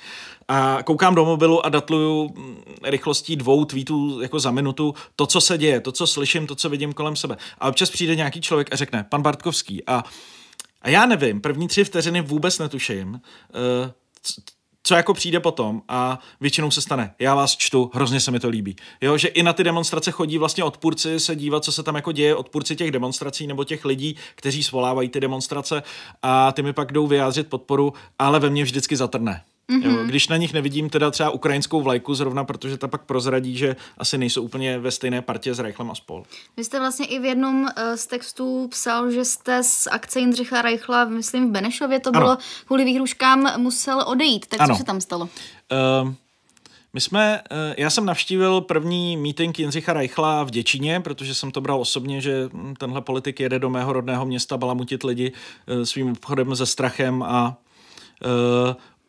A koukám do mobilu a datluju mm, rychlostí dvou tweetů jako za minutu to, co se děje, to, co slyším, to, co vidím kolem sebe. A občas přijde nějaký člověk a řekne, pan Bartkovský a a já nevím, první tři vteřiny vůbec netuším. Uh, co jako přijde potom a většinou se stane, já vás čtu, hrozně se mi to líbí. Jo, že i na ty demonstrace chodí vlastně odpůrci se dívat, co se tam jako děje, odpůrci těch demonstrací nebo těch lidí, kteří svolávají ty demonstrace a ty mi pak jdou vyjádřit podporu, ale ve mně vždycky zatrne. Mm-hmm. Jo, mhm. když na nich nevidím teda třeba ukrajinskou vlajku zrovna, protože ta pak prozradí, že asi nejsou úplně ve stejné partě s Reichlem a spol. Vy jste vlastně i v jednom uh, z textů psal, že jste z akce Jindřicha Reichla, myslím v Benešově, to ano. bylo kvůli výhruškám, musel odejít. Tak ano. co se tam stalo? Uh, my jsme, eh, já jsem navštívil první meeting Jindřicha Reichla v Děčíně, protože jsem to bral osobně, že hm, tenhle politik jede do mého rodného města balamutit lidi eh, svým obchodem ze strachem a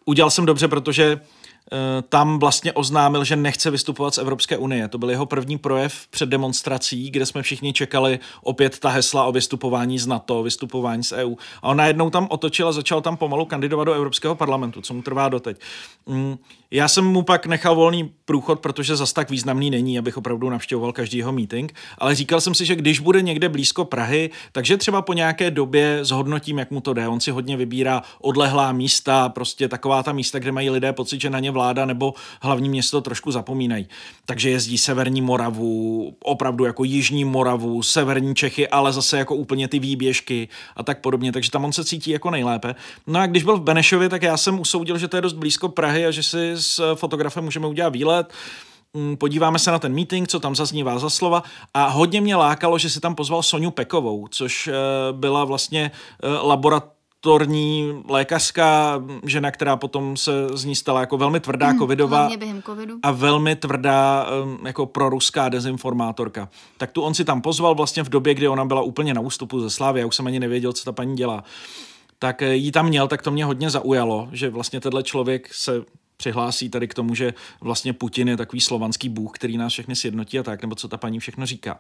udělal jsem dobře, protože Eh, tam vlastně oznámil, že nechce vystupovat z Evropské unie. To byl jeho první projev před demonstrací, kde jsme všichni čekali opět ta hesla o vystupování z NATO, vystupování z EU. A on najednou tam otočil a začal tam pomalu kandidovat do Evropského parlamentu, co mu trvá doteď. Mm, já jsem mu pak nechal volný průchod, protože zas tak významný není, abych opravdu navštěvoval každý jeho meeting, ale říkal jsem si, že když bude někde blízko Prahy, takže třeba po nějaké době zhodnotím, jak mu to jde. On si hodně vybírá odlehlá místa, prostě taková ta místa, kde mají lidé pocit, že na ně vláda nebo hlavní město trošku zapomínají. Takže jezdí severní Moravu, opravdu jako jižní Moravu, severní Čechy, ale zase jako úplně ty výběžky a tak podobně. Takže tam on se cítí jako nejlépe. No a když byl v Benešově, tak já jsem usoudil, že to je dost blízko Prahy a že si s eh, fotografem můžeme udělat výlet mm, podíváme se na ten meeting, co tam zaznívá za slova a hodně mě lákalo, že si tam pozval Soniu Pekovou, což eh, byla vlastně eh, laborat storní lékařka, žena, která potom se z ní stala jako velmi tvrdá mm, covidová a velmi tvrdá jako proruská dezinformátorka. Tak tu on si tam pozval vlastně v době, kdy ona byla úplně na ústupu ze Slávy, já už jsem ani nevěděl, co ta paní dělá. Tak eh, jí tam měl, tak to mě hodně zaujalo, že vlastně tenhle člověk se přihlásí tady k tomu, že vlastně Putin je takový slovanský bůh, který nás všechny sjednotí a tak, nebo co ta paní všechno říká.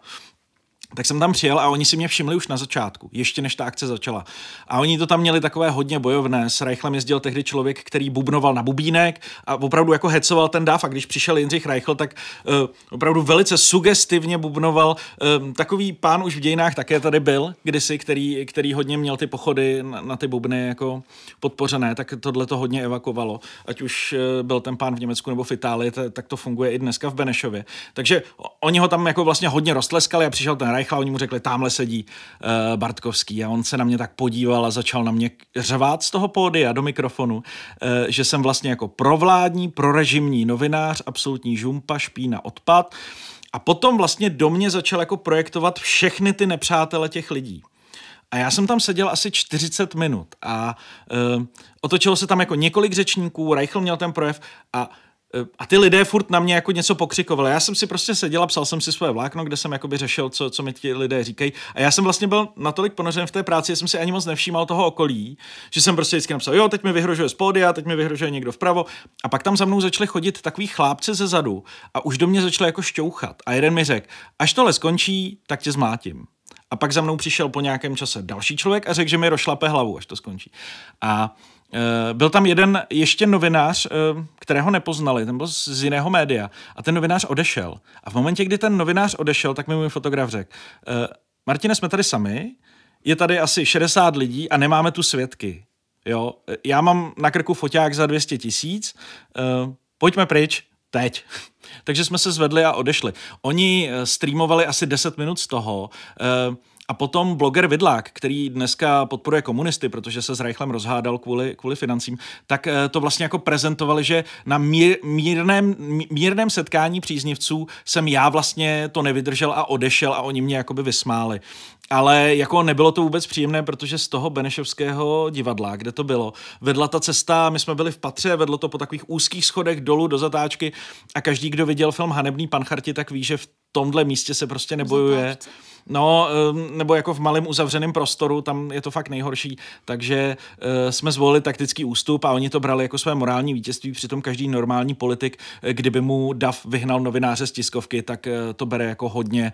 Tak jsem tam přijel a oni si mě všimli už na začátku, ještě než ta akce začala. A oni to tam měli takové hodně bojovné. S Reichlem jezdil tehdy člověk, který bubnoval na bubínek a opravdu jako hecoval ten dáv. A když přišel Jindřich Reichl, tak uh, opravdu velice sugestivně bubnoval. Um, takový pán už v dějinách také tady byl kdysi, který, který hodně měl ty pochody na, na ty bubny jako podpořené, tak tohle to hodně evakovalo. Ať už uh, byl ten pán v Německu nebo v Itálii, tak to funguje i dneska v Benešově. Takže oni ho tam jako vlastně hodně roztleskali a přišel ten Reichl rychle, oni mu řekli, tamhle sedí uh, Bartkovský a on se na mě tak podíval a začal na mě řvát z toho pódia do mikrofonu, uh, že jsem vlastně jako provládní, prorežimní novinář, absolutní žumpa, špína, odpad a potom vlastně do mě začal jako projektovat všechny ty nepřátele těch lidí. A já jsem tam seděl asi 40 minut a uh, otočilo se tam jako několik řečníků, Reichl měl ten projev a a ty lidé furt na mě jako něco pokřikovali. Já jsem si prostě seděl a psal jsem si svoje vlákno, kde jsem jakoby řešil, co, co mi ti lidé říkají. A já jsem vlastně byl natolik ponořen v té práci, že jsem si ani moc nevšímal toho okolí, že jsem prostě vždycky napsal, jo, teď mi vyhrožuje spodě, a teď mi vyhrožuje někdo vpravo. A pak tam za mnou začali chodit takový chlápci ze zadu a už do mě začali jako šťouchat. A jeden mi řekl, až tohle skončí, tak tě zmátím. A pak za mnou přišel po nějakém čase další člověk a řekl, že mi rošlape hlavu, až to skončí. A Eh, byl tam jeden ještě novinář, eh, kterého nepoznali, ten byl z jiného média a ten novinář odešel. A v momentě, kdy ten novinář odešel, tak mi můj fotograf řekl, eh, Martine, jsme tady sami, je tady asi 60 lidí a nemáme tu svědky. Jo, já mám na krku foťák za 200 tisíc, pojďme pryč, teď. *laughs* Takže jsme se zvedli a odešli. Oni streamovali asi 10 minut z toho, uh, a potom bloger Vidlák, který dneska podporuje komunisty, protože se s Reichlem rozhádal kvůli, kvůli financím, tak eh, to vlastně jako prezentovali, že na mír, mírném, mírném setkání příznivců jsem já vlastně to nevydržel a odešel a oni mě jakoby vysmáli. Ale jako nebylo to vůbec příjemné, protože z toho Benešovského divadla, kde to bylo, vedla ta cesta, my jsme byli v patře, vedlo to po takových úzkých schodech dolů do zatáčky a každý, kdo viděl film Hanebný pancharti, tak ví, že v tomhle místě se prostě nebojuje. Zatáčce No, ehm, nebo jako v malém uzavřeném prostoru, tam je to fakt nejhorší, takže eh, jsme zvolili taktický ústup a oni to brali jako své morální vítězství, přitom každý normální politik, eh, kdyby mu DAF vyhnal novináře z tiskovky, tak eh, to bere jako hodně,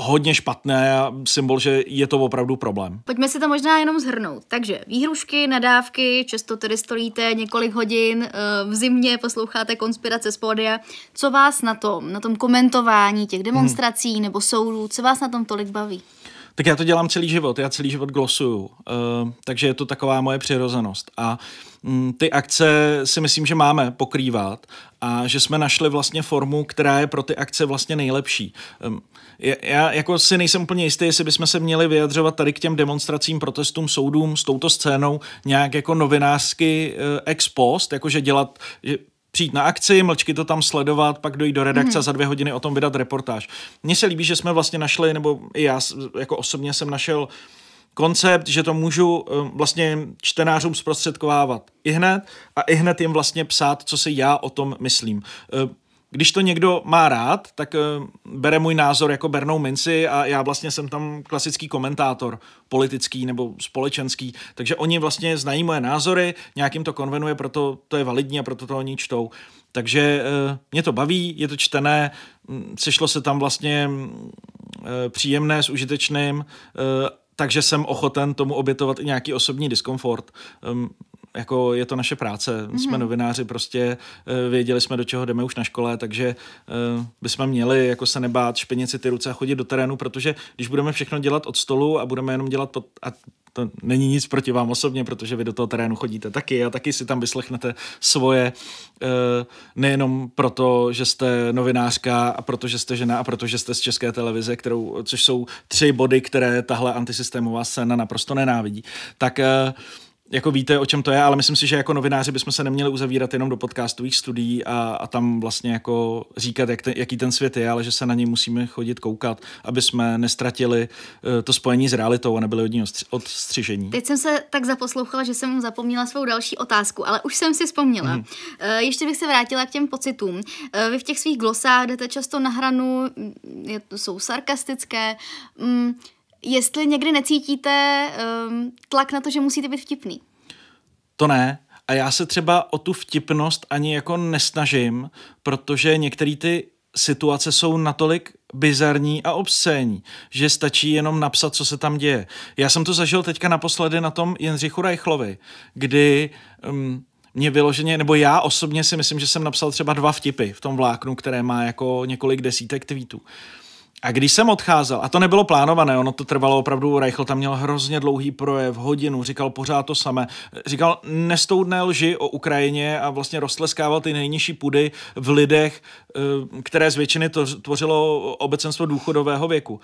hodně špatné a symbol, že je to opravdu problém. Pojďme si to možná jenom zhrnout. Takže výhrušky, nadávky, často tedy stojíte několik hodin eh, v zimě, posloucháte konspirace z pódia. Co vás na tom, na tom komentování těch demonstrací hmm. nebo soudů, co vás na tom tolik baví? Tak já to dělám celý život, já celý život glosuju, uh, takže je to taková moje přirozenost. A uh, Mm, ty akce si myslím, že máme pokrývat a že jsme našli vlastně formu, která je pro ty akce vlastně nejlepší. Já jako si nejsem úplně jistý, jestli bychom se měli vyjadřovat tady k těm demonstracím, protestům, soudům s touto scénou nějak jako novinářsky e, ex post, jakože dělat, že přijít na akci, mlčky to tam sledovat, pak dojít do redakce mm. a mhm. za dvě hodiny o tom vydat reportáž. Mně se líbí, že jsme vlastně našli, nebo i já jako osobně jsem našel uh, koncept, že to můžu eh, vlastně čtenářům zprostředkovávat i hned a i hned jim vlastně psát, co si já o tom myslím. Eh, když to někdo má rád, tak eh, bere můj názor jako bernou minci a já vlastně jsem tam klasický komentátor, politický nebo společenský, takže oni vlastně znají moje názory, nějakým to konvenuje, proto to je validní a proto to oni čtou. Takže mě to baví, je to čtené, hm, sešlo se tam vlastně hm, příjemné s užitečným takže jsem ochoten tomu obětovat i nějaký osobní diskomfort. Um, jako je to naše práce, mm-hmm. jsme mhm. novináři, prostě uh, věděli jsme, do čeho jdeme už na škole, takže uh, bychom měli jako se nebát špinit si ty ruce a chodit do terénu, protože když budeme všechno dělat od stolu a budeme jenom dělat pod, a to není nic proti vám osobně, protože vy do toho terénu chodíte taky a taky si tam vyslechnete svoje, eh, nejenom proto, že jste novinářka a proto, že jste žena a proto, že jste z české televize, kterou, což jsou tři body, které tahle antisystémová scéna naprosto nenávidí. Tak eh, jako víte, o čem to je, ale myslím si, že jako novináři bychom se neměli uzavírat jenom do podcastových studií a, a tam vlastně jako říkat, jak ten, jaký ten svět je, ale že se na něj musíme chodit koukat, aby jsme nestratili uh, to spojení s realitou a nebyli od něj odstřižení. Teď jsem se tak zaposlouchala, že jsem zapomněla svou další otázku, ale už jsem si vzpomněla. Mm. Uh, ještě bych se vrátila k těm pocitům. Uh, vy v těch svých glosách jdete často na hranu, je, jsou sarkastické. Um, jestli někdy necítíte um, tlak na to, že musíte být vtipný. To ne. A já se třeba o tu vtipnost ani jako nesnažím, protože některé ty situace jsou natolik bizarní a obscénní, že stačí jenom napsat, co se tam děje. Já jsem to zažil teďka naposledy na tom Jindřichu Rajchlovi, kdy um, mě vyloženě, nebo já osobně si myslím, že jsem napsal třeba dva vtipy v tom vláknu, které má jako několik desítek tweetů. A když jsem odcházel, a to nebylo plánované, ono to trvalo opravdu, Reichl tam měl hrozně dlouhý projev, hodinu, říkal pořád to samé, říkal nestoudné lži o Ukrajině a vlastně rozleskával ty nejnižší pudy v lidech, eh, které z většiny to tvořilo obecenstvo důchodového věku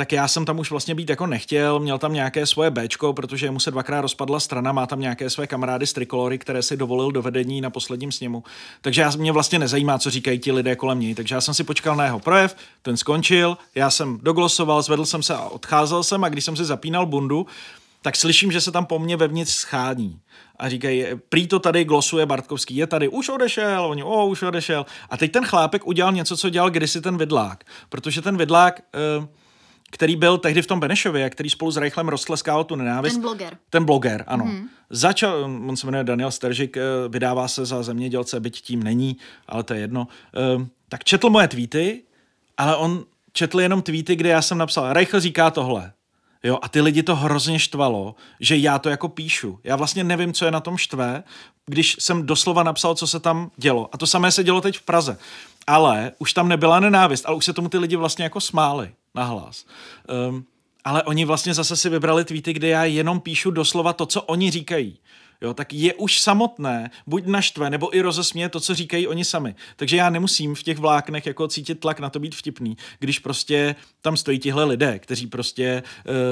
tak já jsem tam už vlastně být jako nechtěl, měl tam nějaké svoje Bčko, protože mu se dvakrát rozpadla strana, má tam nějaké své kamarády z Trikolory, které si dovolil do vedení na posledním sněmu. Takže já, mě vlastně nezajímá, co říkají ti lidé kolem něj. Takže já jsem si počkal na jeho projev, ten skončil, já jsem doglosoval, zvedl jsem se a odcházel jsem a když jsem si zapínal bundu, tak slyším, že se tam po mně vevnitř schání. A říkají, prý to tady glosuje Bartkovský, je tady, už odešel, oni, o, už odešel. A teď ten chlápek udělal něco, co dělal kdysi ten vidlák. Protože ten vidlák... Eh, který byl tehdy v tom Benešově, který spolu s Reichlem roztleskával tu nenávist. Ten bloger. Ten bloger, ano. Mm. Začal, on se jmenuje Daniel Steržik, eh, vydává se za zemědělce, byť tím není, ale to je jedno. Ehm, tak četl moje tweety, ale on četl jenom tweety, kde já jsem napsal, Reichl říká tohle. Jo, a ty lidi to hrozně štvalo, že já to jako píšu. Já vlastně nevím, co je na tom štve, když jsem doslova napsal, co se tam dělo. A to samé se dělo teď v Praze. Ale už tam nebyla nenávist, ale už se tomu ty lidi vlastně jako smáli nahlas. Um, ehm, ale oni vlastně zase si vybrali tweety, kde já jenom píšu doslova to, co oni říkají jo, tak je už samotné buď naštve, nebo i rozesměje to, co říkají oni sami. Takže já nemusím v těch vláknech jako cítit tlak na to být vtipný, když prostě tam stojí tihle lidé, kteří prostě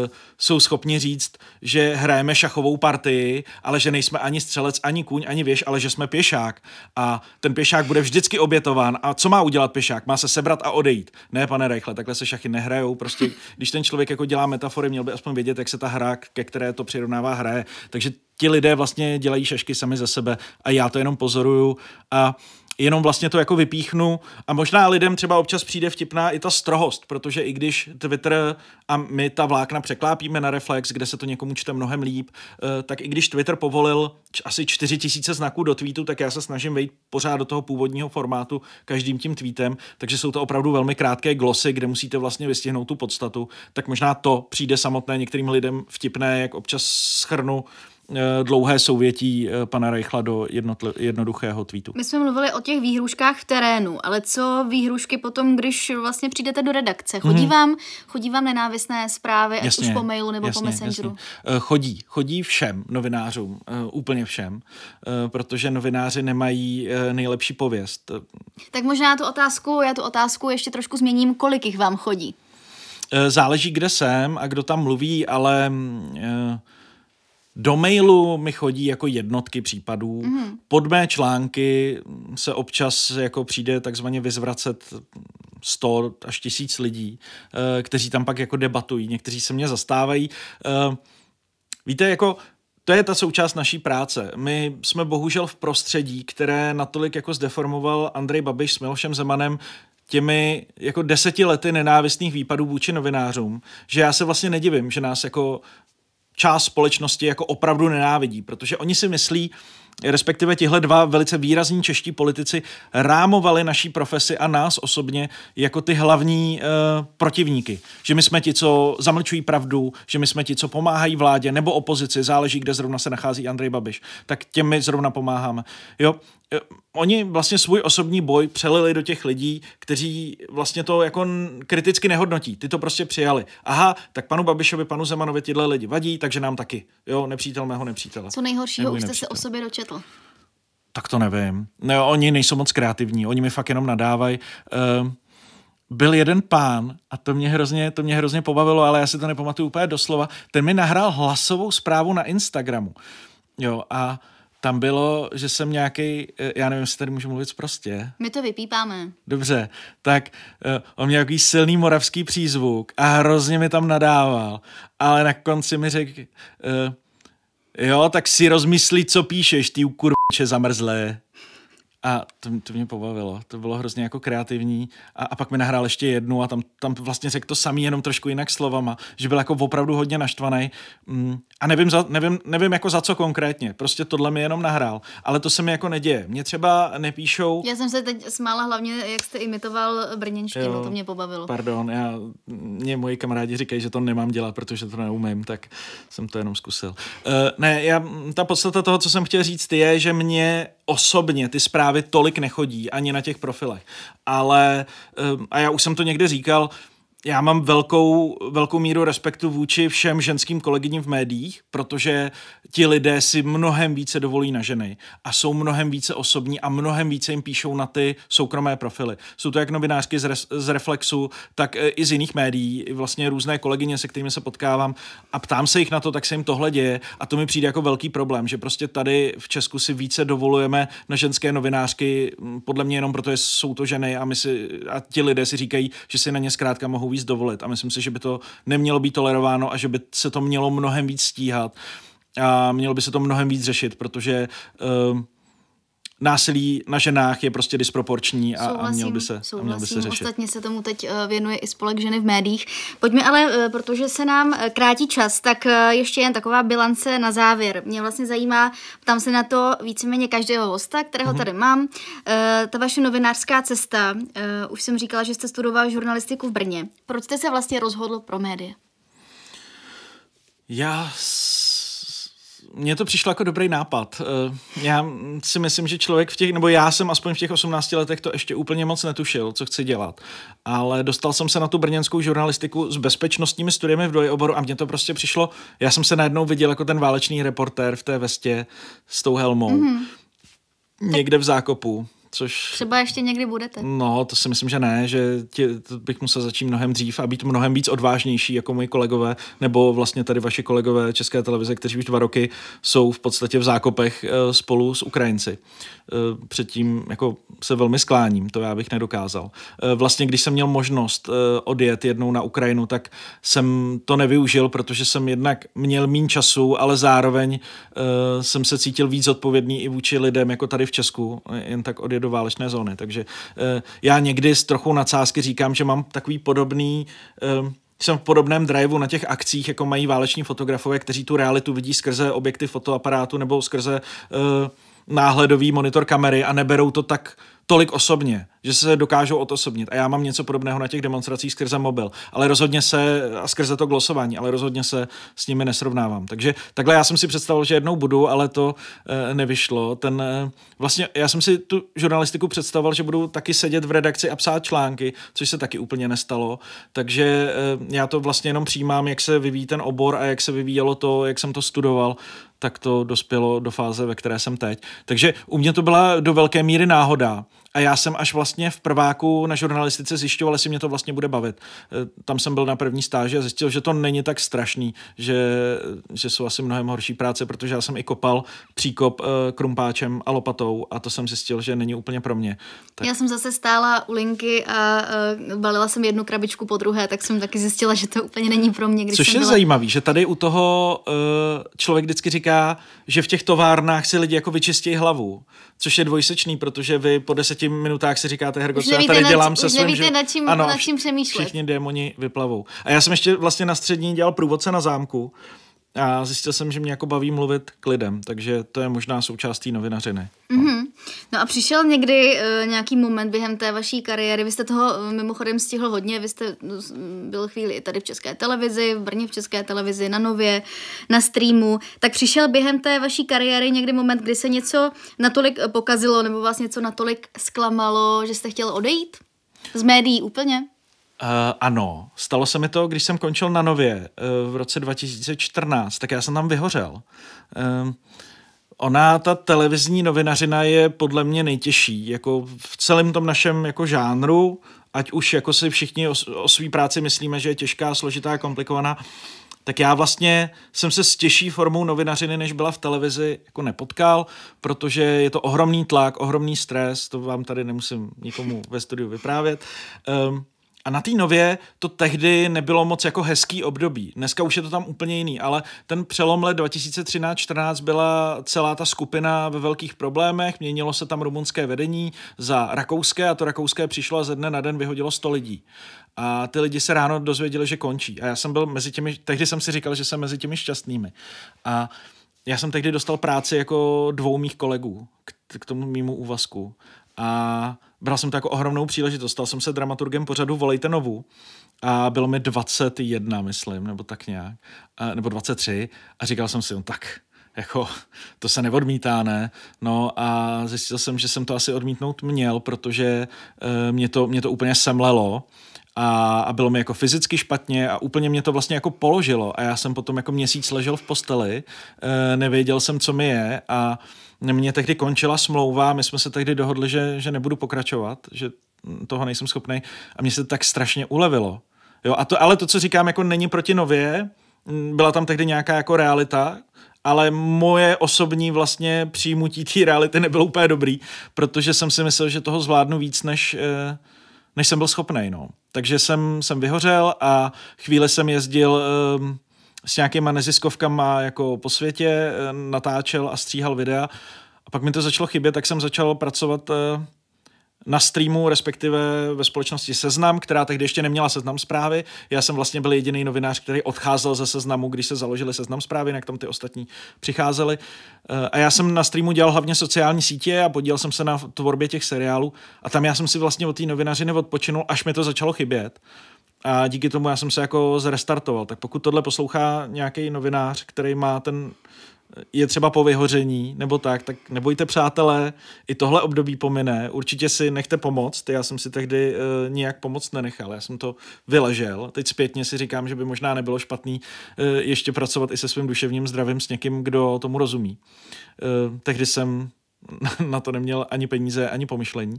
uh, jsou schopni říct, že hrajeme šachovou partii, ale že nejsme ani střelec, ani kůň, ani věž, ale že jsme pěšák. A ten pěšák bude vždycky obětován. A co má udělat pěšák? Má se sebrat a odejít. Ne, pane Rejchle, takhle se šachy nehrajou. Prostě, když ten člověk jako dělá metafory, měl by aspoň vědět, jak se ta hra, ke které to přirovnává, hraje. Takže ti lidé vlastně dělají šašky sami ze sebe a já to jenom pozoruju a jenom vlastně to jako vypíchnu a možná lidem třeba občas přijde vtipná i ta strohost, protože i když Twitter a my ta vlákna překlápíme na Reflex, kde se to někomu čte mnohem líp, eh, tak i když Twitter povolil asi 4000 znaků do tweetu, tak já se snažím vejít pořád do toho původního formátu každým tím tweetem, takže jsou to opravdu velmi krátké glosy, kde musíte vlastně vystihnout tu podstatu, tak možná to přijde samotné některým lidem vtipné, jak občas schrnu Eh, dlouhé souvětí eh, pana Rejchla do jednotl- jednoduchého tweetu. My jsme mluvili o těch výhruškách v terénu, ale co výhrušky potom, když vlastně přijdete do redakce? Mhm. Chodí, mm-hmm. vám, chodí vám nenávistné zprávy, jasně, ať už po mailu nebo jasně, po messengeru? Jasně. Eh, chodí, chodí všem novinářům, úplně všem, protože novináři nemají nejlepší pověst. Tak možná tu otázku, já tu otázku ještě trošku změním, kolik jich vám chodí? Záleží, kde jsem a kdo tam mluví, ale... Mm, do mailu mi chodí jako jednotky případů, mm. pod mé články se občas jako přijde takzvaně vyzvracet 100 až tisíc lidí, eh, kteří tam pak jako debatují, někteří se mě zastávají. Eh, víte, jako to je ta součást naší práce. My jsme bohužel v prostředí, které natolik jako zdeformoval Andrej Babiš s Milošem Zemanem, těmi jako deseti lety nenávistných výpadů vůči novinářům, že já se vlastně nedivím, že nás jako část společnosti jako opravdu nenávidí, protože oni si myslí, respektive tihle dva velice výrazní čeští politici rámovali naší profesi a nás osobně jako ty hlavní e, protivníky. Že my jsme ti, co zamlčují pravdu, že my jsme ti, co pomáhají vládě nebo opozici, záleží, kde zrovna se nachází Andrej Babiš, tak těm my zrovna pomáháme. Jo, Eh, oni vlastně svůj osobní boj přelili do těch lidí, kteří vlastně to jako kriticky nehodnotí. Ty to prostě přijali. Aha, tak panu Babišovi, panu Zemanovi tyhle lidi vadí, takže nám taky. Jo, nepřítel mého nepřítele. Co nejhoršího už jste se o sobě dočetl? Tak to nevím. Ne, oni nejsou moc kreativní, oni mi fakt jenom nadávají. Ehm, byl jeden pán, a to mě, hrozně, to mě hrozně pobavilo, ale já si to nepamatuju úplně doslova, ten mi nahrál hlasovou zprávu na Instagramu. Jo, a tam bylo, že jsem nějaký, eh, já nevím, jestli tady můžu mluvit prostě. My to vypípáme. Dobře, tak eh, on měl nějaký silný moravský přízvuk a hrozně mi tam nadával, ale na konci mi řekl, eh, jo, tak si rozmyslí, co píšeš, ty kurče zamrzlé. A to, to mě pobavilo, to bylo hrozně jako kreativní. A, a pak mi nahrál ještě jednu a tam, tam vlastně řekl to samý, jenom trošku jinak slovama, že byl jako opravdu hodně naštvaný. Mm, a nevím, za, nevím, nevím jako za co konkrétně, prostě tohle mi jenom nahrál. Ale to se mi jako neděje. Mě třeba nepíšou... Já jsem se teď smála hlavně, jak jste imitoval Brněnštinu, to mě pobavilo. Pardon, já, mě moji kamarádi říkají, že to nemám dělat, protože to neumím, tak jsem to jenom zkusil. Uh, ne, já, ta podstata toho, co jsem chtěl říct, je, že mě osobně ty zprávy tolik nechodí, ani na těch profilech. Ale, ehm, a já už jsem to někde říkal, já mám velkou, velkou míru respektu vůči všem ženským kolegyním v médiích, protože ti lidé si mnohem více dovolí na ženy a jsou mnohem více osobní a mnohem více jim píšou na ty soukromé profily. Jsou to jak novinářky z, re, z Reflexu, tak eh, i z jiných médií, vlastně různé kolegyně, se kterými se potkávám a ptám se jich na to, tak se jim tohle děje a to mi přijde jako velký problém, že prostě tady v Česku si více dovolujeme na ženské novinářky, podle mě jenom proto, že jsou to ženy a, my si, a ti lidé si říkají, že si na ně zkrátka mohou mohou víc dovolit. A myslím si, že by to nemělo být tolerováno a že by se to mělo mnohem víc stíhat a mělo by se to mnohem víc řešit, protože uh, násilí na ženách je prostě disproporční a, souhlasím, a, měl by se, souhlasím. a měl by se řešit. Ostatně se tomu teď eh, věnuje i spolek ženy v médiích. Pojďme ale, eh, protože se nám eh, krátí čas, tak ještě jen taková bilance na závěr. Mě vlastně zajímá, tam se na to víceméně každého hosta, kterého mhm. tady mám. Ta vaše novinářská cesta, už jsem říkala, že jste studoval žurnalistiku v Brně. Proč jste se vlastně rozhodl pro média? Já mně to přišlo jako dobrý nápad. Eh, já si myslím, že člověk v těch, nebo já jsem aspoň v těch 18 letech to ještě úplně moc netušil, co chci dělat. Ale dostal jsem se na tu brněnskou žurnalistiku s bezpečnostními studiemi v oboru a mně to prostě přišlo, já jsem se najednou viděl jako ten válečný reportér v té vestě s tou helmou. Mm-hmm. Někde v zákopu Což... Třeba ještě někdy budete. No, to si myslím, že ne, že tě, to bych musel začít mnohem dřív a být mnohem víc odvážnější, jako moji kolegové, nebo vlastně tady vaši kolegové České televize, kteří už dva roky jsou v podstatě v zákopech eh, spolu s Ukrajinci. Eh, předtím jako se velmi skláním, to já bych nedokázal. Eh, vlastně, když jsem měl možnost odjet jednou na Ukrajinu, tak jsem to nevyužil, protože jsem jednak měl mín času, ale zároveň jsem se cítil víc odpovědný i vůči lidem, jako tady v Česku, jen tak odjet Sýrie do válečné zóny. Takže eh, já někdy s trochu nadsázky říkám, že mám takový podobný eh, jsem v podobném driveu na těch akcích, jako mají váleční fotografové, kteří tu realitu vidí skrze objekty fotoaparátu nebo skrze uh, náhledový monitor kamery a neberou to tak tolik osobně, že se dokážou odosobnit. A já mám něco podobného na těch demonstracích skrze mobil, ale rozhodně se, a skrze to glosování, ale rozhodně se s nimi nesrovnávám. Takže takhle já jsem si představil, že jednou budu, ale to e, nevyšlo. Ten, e, vlastně já jsem si tu žurnalistiku představoval, že budu taky sedět v redakci a psát články, což se taky úplně nestalo. Takže e, já to vlastně jenom přijímám, jak se vyvíjí ten obor a jak se vyvíjelo to, jak jsem to studoval tak to dospělo do fáze, ve které jsem teď. Takže u mě to byla do velké míry náhoda a já jsem až vlastně v prváku na žurnalistice zjišťoval, jestli mě to vlastně bude bavit. E, tam jsem byl na první stáži a zjistil, že to není tak strašný, že, že jsou asi mnohem horší práce, protože já jsem i kopal příkop e, krumpáčem a lopatou a to jsem zjistil, že není úplně pro mě. Tak... Já jsem zase stála u linky a uh, balila jsem jednu krabičku po druhé, tak jsem taky zjistila, že to úplně není pro mě. Když Což je byla... zajímavý, že tady u toho uh, člověk vždycky říká, že v těch továrnách si lidi jako vyčistí hlavu což je dvojsečný, protože vy po deseti minutách si říkáte, Hergo, co já tady na, dělám se svým... Nevíte, že... na čím, ano, na čím přemýšlet. Všichni démoni vyplavou. A já jsem ještě vlastně na střední dělal průvodce na zámku a zjistil jsem, že mě jako baví mluvit k lidem, takže to je možná součástí novinařiny. Mm-hmm. No a přišel někdy uh, nějaký moment během té vaší kariéry, vy jste toho uh, mimochodem stihl hodně, vy jste no, byl chvíli i tady v České televizi, v Brně v České televizi, na Nově, na streamu, tak přišel během té vaší kariéry někdy moment, kdy se něco natolik eh, pokazilo nebo vás něco natolik zklamalo, že jste chtěl odejít? Z médií úplně? Uh, ano, stalo se mi to, když jsem končil na Nově uh, v roce 2014, tak já jsem tam vyhořel. Uh, ona, ta televizní novinařina je podle mě nejtěžší, jako v celém tom našem jako žánru, ať už jako si všichni o, o své práci myslíme, že je těžká, složitá, komplikovaná, tak já vlastně jsem se s těžší formou novinařiny, než byla v televizi, jako nepotkal, protože je to ohromný tlak, ohromný stres, to vám tady nemusím nikomu ve studiu vyprávět. Um, a na té nově to tehdy nebylo moc jako hezký období. Dneska už je to tam úplně jiný, ale ten přelom let 2013-14 byla celá ta skupina ve velkých problémech, měnilo se tam rumunské vedení za rakouské a to rakouské přišlo a ze dne na den vyhodilo 100 lidí. A ty lidi se ráno dozvěděli, že končí. A já jsem byl mezi těmi, tehdy jsem si říkal, že jsem mezi těmi šťastnými. A já jsem tehdy dostal práci jako dvou mých kolegů k, k tomu mýmu úvazku. A Bral jsem to jako ohromnou příležitost. Stal jsem se dramaturgem pořadu Volejte novu a bylo mi 21, myslím, nebo tak nějak, nebo 23 a říkal jsem si, no tak, jako to se neodmítá, ne? No a zjistil jsem, že jsem to asi odmítnout měl, protože eh, mě, to, mě to úplně semlelo a, a bylo mi jako fyzicky špatně a úplně mě to vlastně jako položilo a já jsem potom jako měsíc ležel v posteli, eh, nevěděl jsem, co mi je a mě tehdy končila smlouva, my jsme se tehdy dohodli, že, že nebudu pokračovat, že toho nejsem schopný a mě se tak strašně ulevilo. Jo, a to, ale to, co říkám, jako není proti nově, mm, byla tam tehdy nějaká jako realita, ale moje osobní vlastně přijímutí té reality nebylo úplně dobrý, protože jsem si myslel, že toho zvládnu víc, než, eh, než jsem byl schopný. No. Takže jsem, jsem vyhořel a chvíli jsem jezdil ehm, s nějakýma neziskovkama jako po světě, eh, natáčel a stříhal videa. A pak mi to začalo chybět, tak jsem začal pracovat eh, na streamu, respektive ve společnosti Seznam, která tehdy ještě neměla Seznam zprávy. Já jsem vlastně byl jediný novinář, který odcházel ze Seznamu, když se založili Seznam zprávy, jak tam ty ostatní přicházeli. Eh, a já jsem na streamu dělal hlavně sociální sítě a podílel jsem se na tvorbě těch seriálů. A tam já jsem si vlastně od té novinařiny odpočinul, až mi to začalo chybět. A díky tomu já jsem se jako zrestartoval. Tak pokud tohle poslouchá nějaký novinář, který má ten je třeba po vyhoření nebo tak, tak nebojte přátelé, i tohle období pomine, určitě si nechte pomoct, já jsem si tehdy e, nijak pomoc nenechal, já jsem to vyležel, teď zpětně si říkám, že by možná nebylo špatný e, ještě pracovat i se svým duševním zdravím s někým, kdo tomu rozumí. E, tehdy jsem *laughs* na to neměl ani peníze, ani pomyšlení,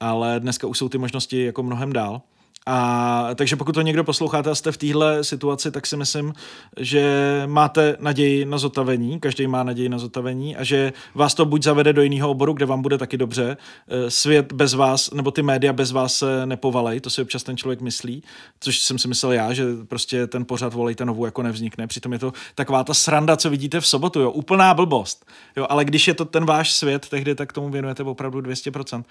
ale dneska už jsou ty možnosti jako mnohem dál a, takže pokud to někdo posloucháte a jste v téhle situaci, tak si myslím, že máte naději na zotavení, každý má naději na zotavení a že vás to buď zavede do jiného oboru, kde vám bude taky dobře, e, svět bez vás, nebo ty média bez vás se nepovalej, to si občas ten člověk myslí, což jsem si myslel já, že prostě ten pořad volejte novou jako nevznikne, přitom je to taková ta sranda, co vidíte v sobotu, jo, úplná blbost, jo, ale když je to ten váš svět tehdy, tak tomu věnujete opravdu 200%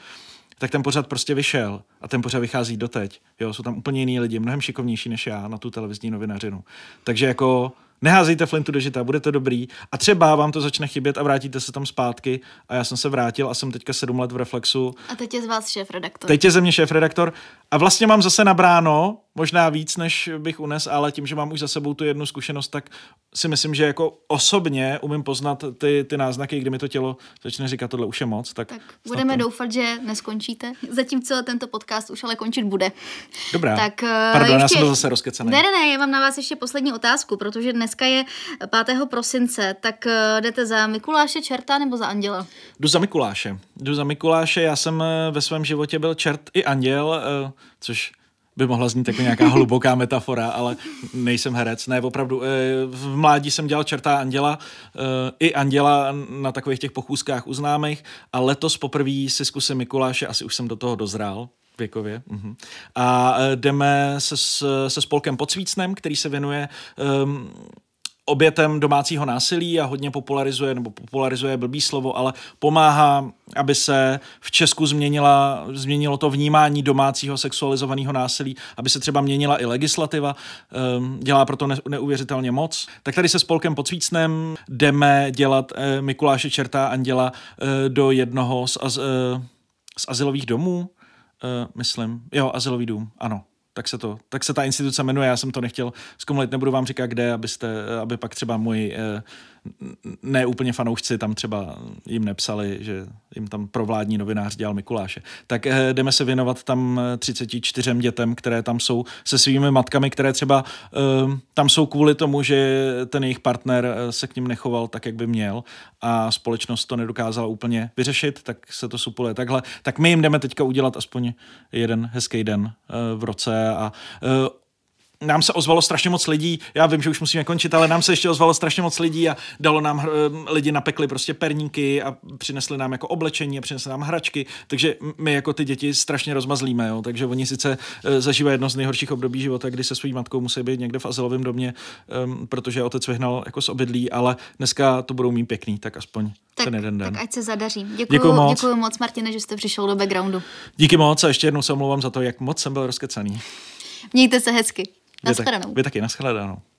tak ten pořad prostě vyšel a ten pořad vychází doteď. Jo, jsou tam úplně jiní lidi, mnohem šikovnější než já na tu televizní novinařinu. Takže jako neházejte flintu do žita, bude to dobrý a třeba vám to začne chybět a vrátíte se tam zpátky a já jsem se vrátil a jsem teďka sedm let v Reflexu. A teď je z vás šéf-redaktor. Teď je ze mě šéf-redaktor a vlastně mám zase nabráno možná víc, než bych unes, ale tím, že mám už za sebou tu jednu zkušenost, tak si myslím, že jako osobně umím poznat ty, ty náznaky, kdy mi to tělo začne říkat, tohle už je moc. Tak, tak budeme to... doufat, že neskončíte. Zatímco tento podcast už ale končit bude. Dobrá. Tak, eh, Pardon, ještě... já jsem byl zase rozkecený. Ne, ne, ne, já mám na vás ještě poslední otázku, protože dneska je 5. prosince, tak eh, jdete za Mikuláše čerta nebo za anděla? Jdu za Mikuláše. Jdu za Mikuláše, já jsem eh, ve svém životě byl čert i anděl, což by mohla znít jako nějaká hluboká metafora, ale nejsem herec. Ne, opravdu. Eh, v mládí jsem dělal čertá anděla, eh, i anděla na takových těch pochůzkách u známých a letos poprvé si zkusím Mikuláše, asi už jsem do toho dozrál věkově. Uhum. A eh, jdeme se, se spolkem Podsvícnem, který se věnuje um, obětem domácího násilí a hodně popularizuje, nebo popularizuje blbý slovo, ale pomáhá, aby se v Česku změnila, změnilo to vnímání domácího sexualizovaného násilí, aby se třeba měnila i legislativa, ehm, dělá proto neuvěřitelně moc. Tak tady se spolkem Podsvícnem jdeme dělat eh, Mikuláše Čertá Anděla eh, do jednoho z, az, eh, z asilových domů, myslím, jo, asilový dům, ano tak se, to, tak se ta instituce jmenuje, já jsem to nechtěl zkomolit, nebudu vám říkat kde, abyste, eh, aby pak třeba můj ne úplně fanoušci tam třeba jim nepsali, že jim tam provládní novinář dělal Mikuláše. Tak eh, jdeme se věnovat tam 34 eh, dětem, které tam jsou se svými matkami, které třeba eh, tam jsou kvůli tomu, že ten jejich partner se k ním nechoval tak, jak by měl a společnost to nedokázala úplně vyřešit, tak se to supuluje takhle. Tak my jim jdeme teďka udělat aspoň jeden hezký den v roce a nám se ozvalo strašně moc lidí, já vím, že už musíme končit, ale nám se ještě ozvalo strašně moc lidí a dalo nám hr, eh, lidi napekli prostě perníky a přinesli nám jako oblečení a přinesli nám hračky, takže my jako ty děti strašně rozmazlíme, jo? takže oni sice eh, zažívají jedno z nejhorších období života, kdy se svou matkou musí být někde v azylovém domě, um, protože otec vyhnal jako z obydlí, ale dneska to budou mít pěkný, tak aspoň tak, ten jeden den. Tak ať se zadaří. Děkuju, děkuju, moc. děkuju moc, Martine, že jste přišel do backgroundu. Díky moc a ještě jednou se omlouvám za to, jak moc jsem byl rozkecaný. Mějte se hezky. Naschledanou. Vy, vy taky, naschledanou.